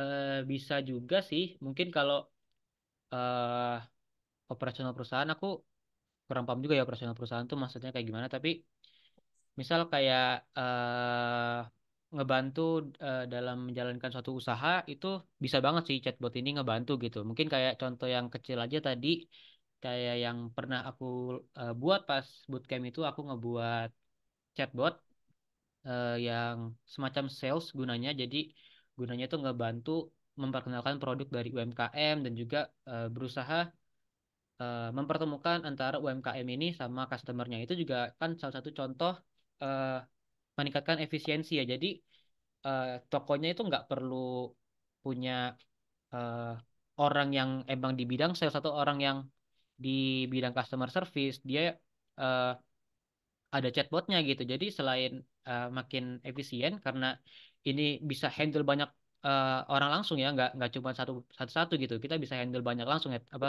uh, bisa juga sih, mungkin kalau uh, operasional perusahaan aku kurang paham juga ya operasional perusahaan itu maksudnya kayak gimana, tapi misal kayak uh, ngebantu uh, dalam menjalankan suatu usaha itu bisa banget sih chatbot ini ngebantu gitu. Mungkin kayak contoh yang kecil aja tadi kayak yang pernah aku uh, buat pas bootcamp itu aku ngebuat chatbot uh, yang semacam sales gunanya jadi gunanya itu ngebantu memperkenalkan produk dari UMKM dan juga uh, berusaha uh, mempertemukan antara UMKM ini sama customernya itu juga kan salah satu contoh uh, meningkatkan efisiensi ya. Jadi uh, tokonya itu nggak perlu punya uh, orang yang emang di bidang sales atau orang yang di bidang customer service dia uh, ada chatbotnya gitu. Jadi selain uh, makin efisien karena ini bisa handle banyak uh, orang langsung ya, nggak nggak cuma satu satu satu gitu. Kita bisa handle banyak langsung ya, apa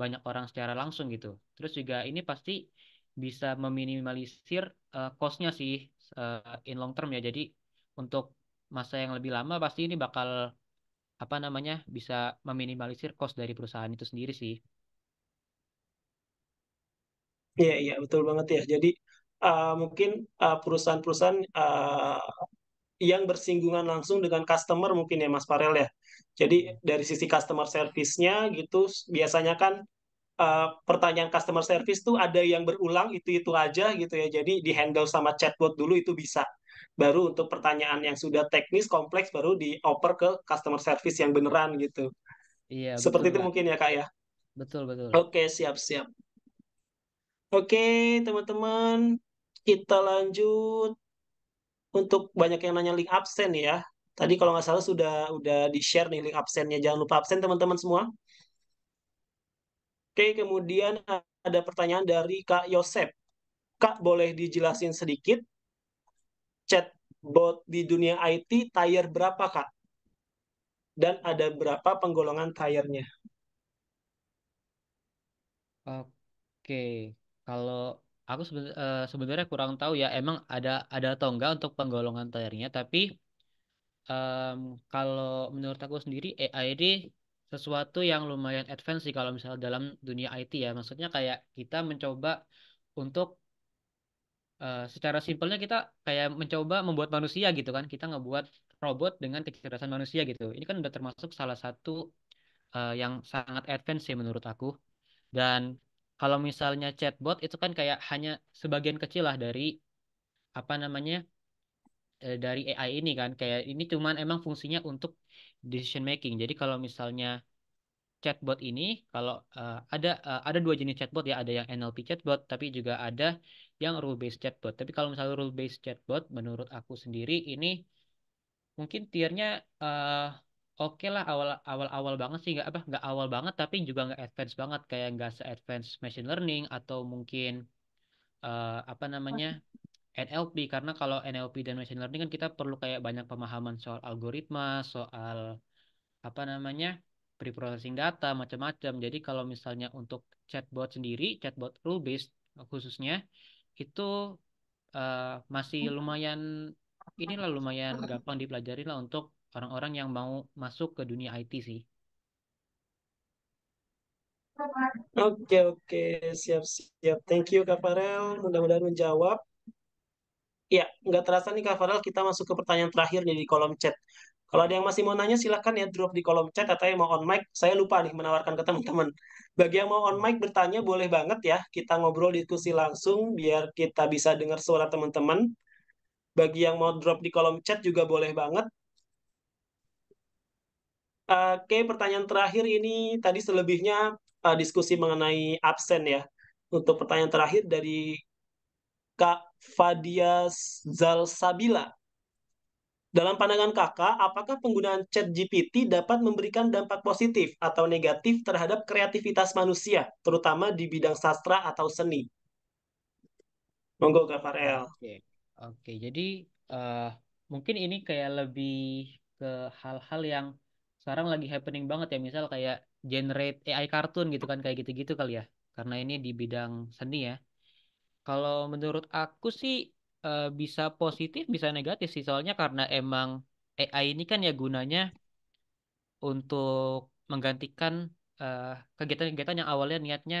banyak orang secara langsung gitu. Terus juga ini pasti bisa meminimalisir uh, costnya sih uh, in long term ya. Jadi untuk masa yang lebih lama pasti ini bakal apa namanya bisa meminimalisir cost dari perusahaan itu sendiri sih. Iya yeah, iya yeah, betul banget ya. Jadi uh, mungkin eh, perusahaan-perusahaan yang bersinggungan langsung dengan customer mungkin ya Mas Farel ya. Jadi dari sisi customer service-nya gitu biasanya kan Eh, pertanyaan customer service tuh ada yang berulang itu-itu aja gitu ya. Jadi di handle sama chatbot dulu itu bisa. Baru untuk pertanyaan yang sudah teknis kompleks baru dioper ke customer service yang beneran gitu. Iya. Seperti betul, itu mungkin ya Kak ya. Betul, betul. Oke, siap-siap. Oke, teman-teman, kita lanjut untuk banyak yang nanya link absen ya. Tadi kalau nggak salah sudah udah di-share nih link absennya. Jangan lupa absen teman-teman semua. Oke, kemudian ada pertanyaan dari Kak Yosep. Kak, boleh dijelasin sedikit chatbot di dunia IT tier berapa, Kak? Dan ada berapa penggolongan tiernya? Oke, kalau aku eh, sebenarnya kurang tahu ya, emang ada ada atau enggak untuk penggolongan tiernya, tapi um, kalau menurut aku sendiri AI sesuatu yang lumayan advance sih kalau misalnya dalam dunia IT ya. Maksudnya kayak kita mencoba untuk uh, secara simpelnya kita kayak mencoba membuat manusia gitu kan. Kita ngebuat robot dengan kecerdasan manusia gitu. Ini kan udah termasuk salah satu uh, yang sangat advance sih menurut aku. Dan kalau misalnya chatbot itu kan kayak hanya sebagian kecil lah dari apa namanya eh, dari AI ini kan kayak ini cuman emang fungsinya untuk decision making. Jadi kalau misalnya chatbot ini kalau uh, ada uh, ada dua jenis chatbot ya, ada yang NLP chatbot tapi juga ada yang rule based chatbot. Tapi kalau misalnya rule based chatbot menurut aku sendiri ini mungkin tiernya uh, oke okay lah awal awal awal banget sih nggak apa nggak awal banget tapi juga nggak advance banget kayak nggak se advance machine learning atau mungkin uh, apa namanya NLP karena kalau NLP dan machine learning kan kita perlu kayak banyak pemahaman soal algoritma, soal apa namanya pre-processing data macam-macam. Jadi kalau misalnya untuk chatbot sendiri, chatbot rule based khususnya itu uh, masih hmm. lumayan inilah lumayan gampang dipelajari lah untuk orang-orang yang mau masuk ke dunia IT sih. Oke okay, oke okay. siap siap. Thank you Kak Farel. Mudah-mudahan menjawab. Ya, nggak terasa nih Kak Farel, kita masuk ke pertanyaan terakhir nih di kolom chat. Kalau ada yang masih mau nanya, silahkan ya drop di kolom chat atau yang mau on mic. Saya lupa nih menawarkan ke teman-teman. Bagi yang mau on mic bertanya, boleh banget ya. Kita ngobrol diskusi langsung biar kita bisa dengar suara teman-teman. Bagi yang mau drop di kolom chat juga boleh banget. Oke, pertanyaan terakhir ini tadi selebihnya eh, diskusi mengenai absen ya. Untuk pertanyaan terakhir dari Kak Fadia Zalsabila. Dalam pandangan kakak, apakah penggunaan chat GPT dapat memberikan dampak positif atau negatif terhadap kreativitas manusia, terutama di bidang sastra atau seni? Monggo Kak Farel. Oke, okay. Jadi uh, mungkin ini kayak lebih ke hal-hal yang sekarang lagi happening banget ya, misal kayak generate AI kartun gitu kan, kayak gitu-gitu kali ya. Karena ini di bidang seni ya. Kalau menurut aku sih eh, bisa positif, bisa negatif sih. Soalnya karena emang AI ini kan ya gunanya untuk menggantikan eh, kegiatan-kegiatan yang awalnya niatnya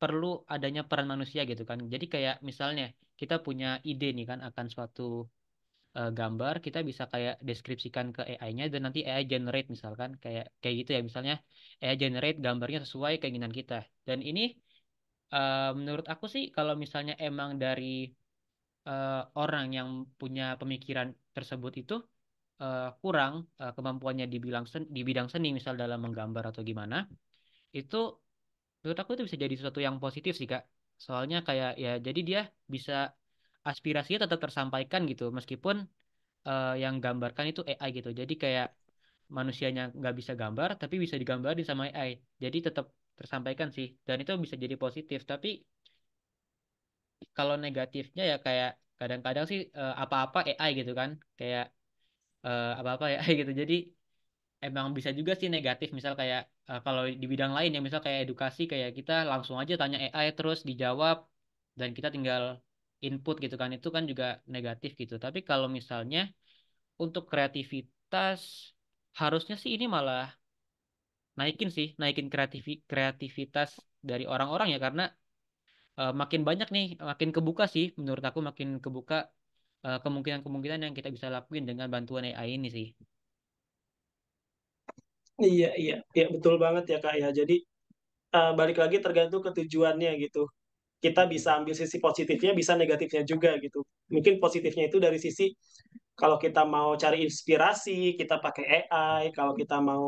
perlu adanya peran manusia gitu kan. Jadi kayak misalnya kita punya ide nih kan akan suatu eh, gambar, kita bisa kayak deskripsikan ke AI-nya dan nanti AI generate misalkan kayak kayak gitu ya misalnya AI generate gambarnya sesuai keinginan kita. Dan ini uh, menurut aku sih kalau misalnya emang dari uh, orang yang punya pemikiran tersebut itu uh, kurang uh, kemampuannya dibilang bidang seni, di bidang seni misal dalam menggambar atau gimana itu menurut aku itu bisa jadi sesuatu yang positif sih kak soalnya kayak ya jadi dia bisa aspirasinya tetap tersampaikan gitu meskipun uh, yang gambarkan itu AI gitu jadi kayak manusianya nggak bisa gambar tapi bisa digambarin sama AI jadi tetap tersampaikan sih dan itu bisa jadi positif tapi kalau negatifnya ya kayak kadang-kadang sih eh, apa-apa uh, AI gitu kan kayak apa eh, apa-apa AI gitu jadi emang bisa juga sih negatif misal kayak uh, kalau di bidang lain ya misal kayak edukasi kayak kita langsung aja tanya AI terus dijawab dan kita tinggal input gitu kan itu kan juga negatif gitu tapi kalau misalnya untuk kreativitas harusnya sih ini malah naikin sih, naikin kreativi kreativitas dari orang-orang ya karena uh, makin banyak nih, makin kebuka sih menurut aku makin kebuka eh, kemungkinan-kemungkinan uh, yang kita bisa lakuin dengan bantuan AI ini sih. Iya, iya, iya betul banget ya Kak ya. Jadi uh, balik lagi tergantung ke tujuannya gitu. Kita bisa ambil sisi positifnya, bisa negatifnya juga gitu. Mungkin positifnya itu dari sisi kalau kita mau cari inspirasi, kita pakai AI, kalau kita mau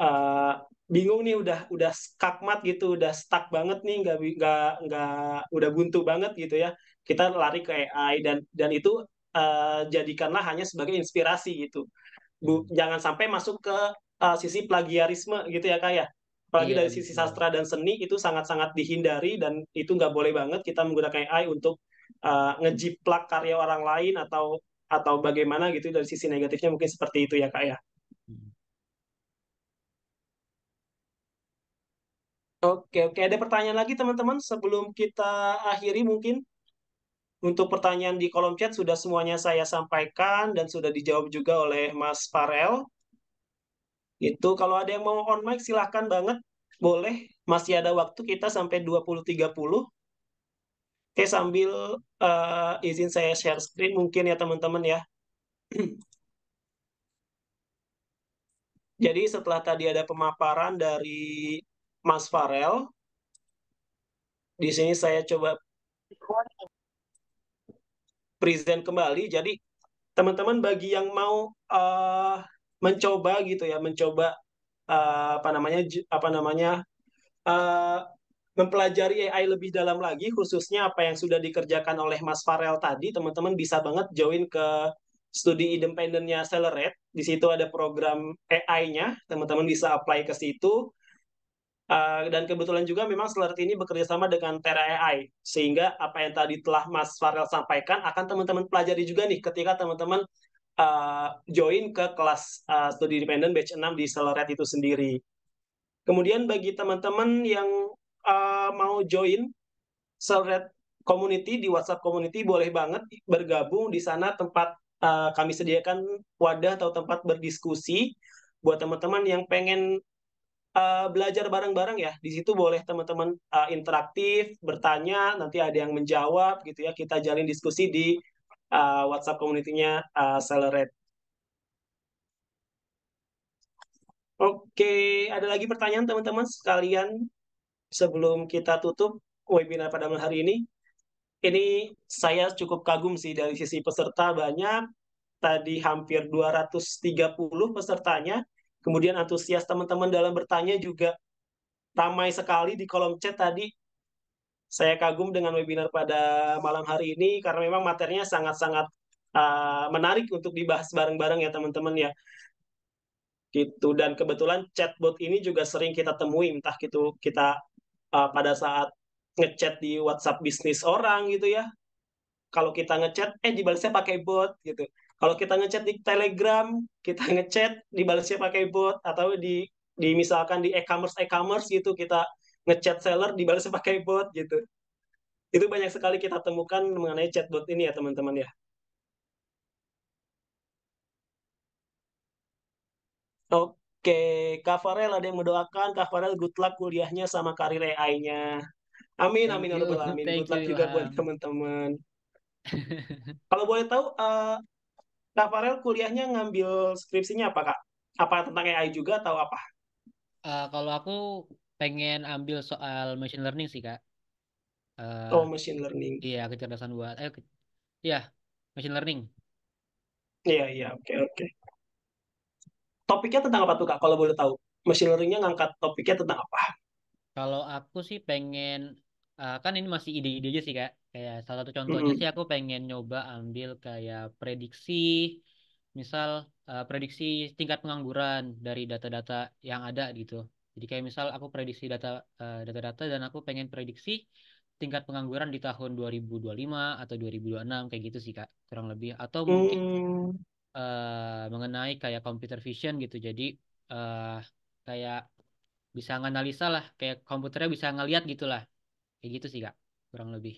uh, bingung nih udah udah skakmat gitu udah stuck banget nih nggak nggak nggak udah buntu banget gitu ya kita lari ke AI dan dan itu uh, jadikanlah hanya sebagai inspirasi gitu Bu, hmm. jangan sampai masuk ke uh, sisi plagiarisme gitu ya kak ya apalagi iya, dari iya, sisi iya. sastra dan seni itu sangat-sangat dihindari dan itu nggak boleh banget kita menggunakan AI untuk uh, ngejiplak karya orang lain atau atau bagaimana gitu dari sisi negatifnya mungkin seperti itu ya kak ya Oke, oke. Ada pertanyaan lagi teman-teman sebelum kita akhiri mungkin? Untuk pertanyaan di kolom chat sudah semuanya saya sampaikan dan sudah dijawab juga oleh Mas Farel. Itu kalau ada yang mau on mic silahkan banget. Boleh, masih ada waktu kita sampai 20.30. Oke, sambil uh, izin saya share screen mungkin ya teman-teman ya. Jadi setelah tadi ada pemaparan dari Mas Farel. Di sini saya coba present kembali. Jadi teman-teman bagi yang mau uh, mencoba gitu ya, mencoba uh, apa namanya apa namanya uh, mempelajari AI lebih dalam lagi, khususnya apa yang sudah dikerjakan oleh Mas Farel tadi, teman-teman bisa banget join ke studi independennya Celerate. Di situ ada program AI-nya, teman-teman bisa apply ke situ. Eh, dan kebetulan juga memang Celerity ini bekerja sama dengan Terra AI, sehingga apa yang tadi telah Mas Farel sampaikan akan teman-teman pelajari juga nih ketika teman-teman uh, join ke kelas uh, studi independen batch 6 di Celerate itu sendiri. Kemudian bagi teman-teman yang uh, mau join Celerate community di WhatsApp community boleh banget bergabung di sana tempat uh, kami sediakan wadah atau tempat berdiskusi buat teman-teman yang pengen uh, belajar bareng-bareng ya. Di situ boleh teman-teman uh, interaktif, bertanya, nanti ada yang menjawab gitu ya. Kita jalin diskusi di uh, WhatsApp community-nya uh, Celerate. Oke, ada lagi pertanyaan teman-teman sekalian sebelum kita tutup webinar pada malam hari ini. Ini saya cukup kagum sih dari sisi peserta banyak. Tadi hampir 230 pesertanya Kemudian antusias teman-teman dalam bertanya juga ramai sekali di kolom chat tadi. Saya kagum dengan webinar pada malam hari ini karena memang materinya sangat-sangat uh, menarik untuk dibahas bareng-bareng ya teman-teman ya. Gitu dan kebetulan chatbot ini juga sering kita temui entah gitu kita uh, pada saat ngechat di WhatsApp bisnis orang gitu ya. Kalau kita ngechat eh dibalasnya pakai bot gitu kalau kita ngechat di Telegram, kita ngechat dibalasnya pakai bot atau di di misalkan di e-commerce e-commerce gitu kita ngechat seller dibalasnya pakai bot gitu. Itu banyak sekali kita temukan mengenai chatbot ini ya teman-teman ya. Oke, Kak Farel ada yang mendoakan Kak Farel good luck kuliahnya sama karir AI-nya. Amin, amin, ya amin. Good luck juga buat teman-teman. Kalau boleh tahu, uh, Nah Farel kuliahnya ngambil skripsinya apa Kak? Apa tentang AI juga atau apa? Uh, kalau aku pengen ambil soal machine learning sih Kak. Uh, oh machine learning. Iya kecerdasan buat. Eh, ke... iya machine learning. Iya iya oke okay, oke. Okay. Topiknya tentang apa tuh Kak? Kalau boleh tahu, machine learningnya ngangkat topiknya tentang apa? Kalau aku sih pengen uh, kan ini masih ide-ide aja sih kak kayak salah satu contohnya sih aku pengen nyoba ambil kayak prediksi misal uh, prediksi tingkat pengangguran dari data-data yang ada gitu jadi kayak misal aku prediksi data data eh, data-data dan aku pengen prediksi tingkat pengangguran di tahun 2025 atau 2026 kayak gitu sih kak kurang lebih atau mungkin mm. uh, mengenai kayak computer vision gitu jadi uh, kayak bisa nganalisa lah kayak komputernya bisa ngelihat gitulah kayak gitu sih kak kurang lebih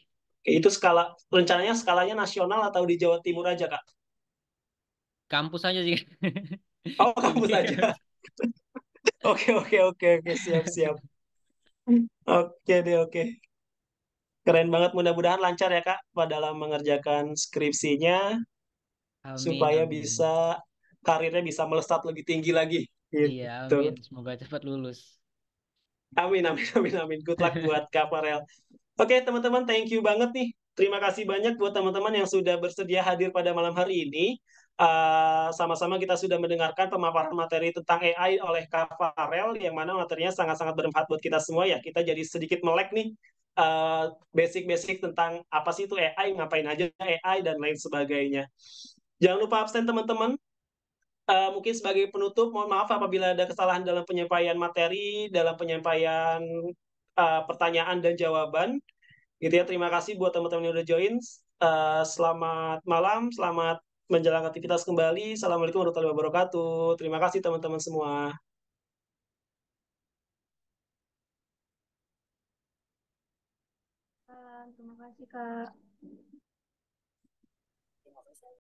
itu skala rencananya skalanya nasional atau di Jawa Timur aja kak kampus aja sih oh kampus aja oke oke oke oke siap siap oke deh oke keren banget mudah-mudahan lancar ya kak dalam mengerjakan skripsinya amin, supaya amin. bisa karirnya bisa melesat lebih tinggi lagi iya, gitu. iya amin semoga cepat lulus Amin, amin, amin, amin. Good luck buat Kak Oke, okay, teman-teman, thank you banget nih. Terima kasih banyak buat teman-teman yang sudah bersedia hadir pada malam hari ini. Ah, sama-sama uh, kita sudah mendengarkan pemaparan materi tentang AI oleh Kak yang mana materinya sangat-sangat bermanfaat buat kita semua ya. Kita jadi sedikit melek nih ah, basic-basic uh, tentang apa sih itu AI, ngapain aja AI, dan lain sebagainya. Jangan lupa absen teman-teman, Eh, mungkin sebagai penutup, mohon maaf apabila ada kesalahan dalam penyampaian materi, dalam penyampaian uh, pertanyaan dan jawaban. Gitu ya, terima kasih buat teman-teman yang udah join. Uh, selamat malam, selamat menjalankan aktivitas kembali. Assalamualaikum warahmatullahi wabarakatuh. Terima kasih teman-teman semua. Terima kasih, Kak.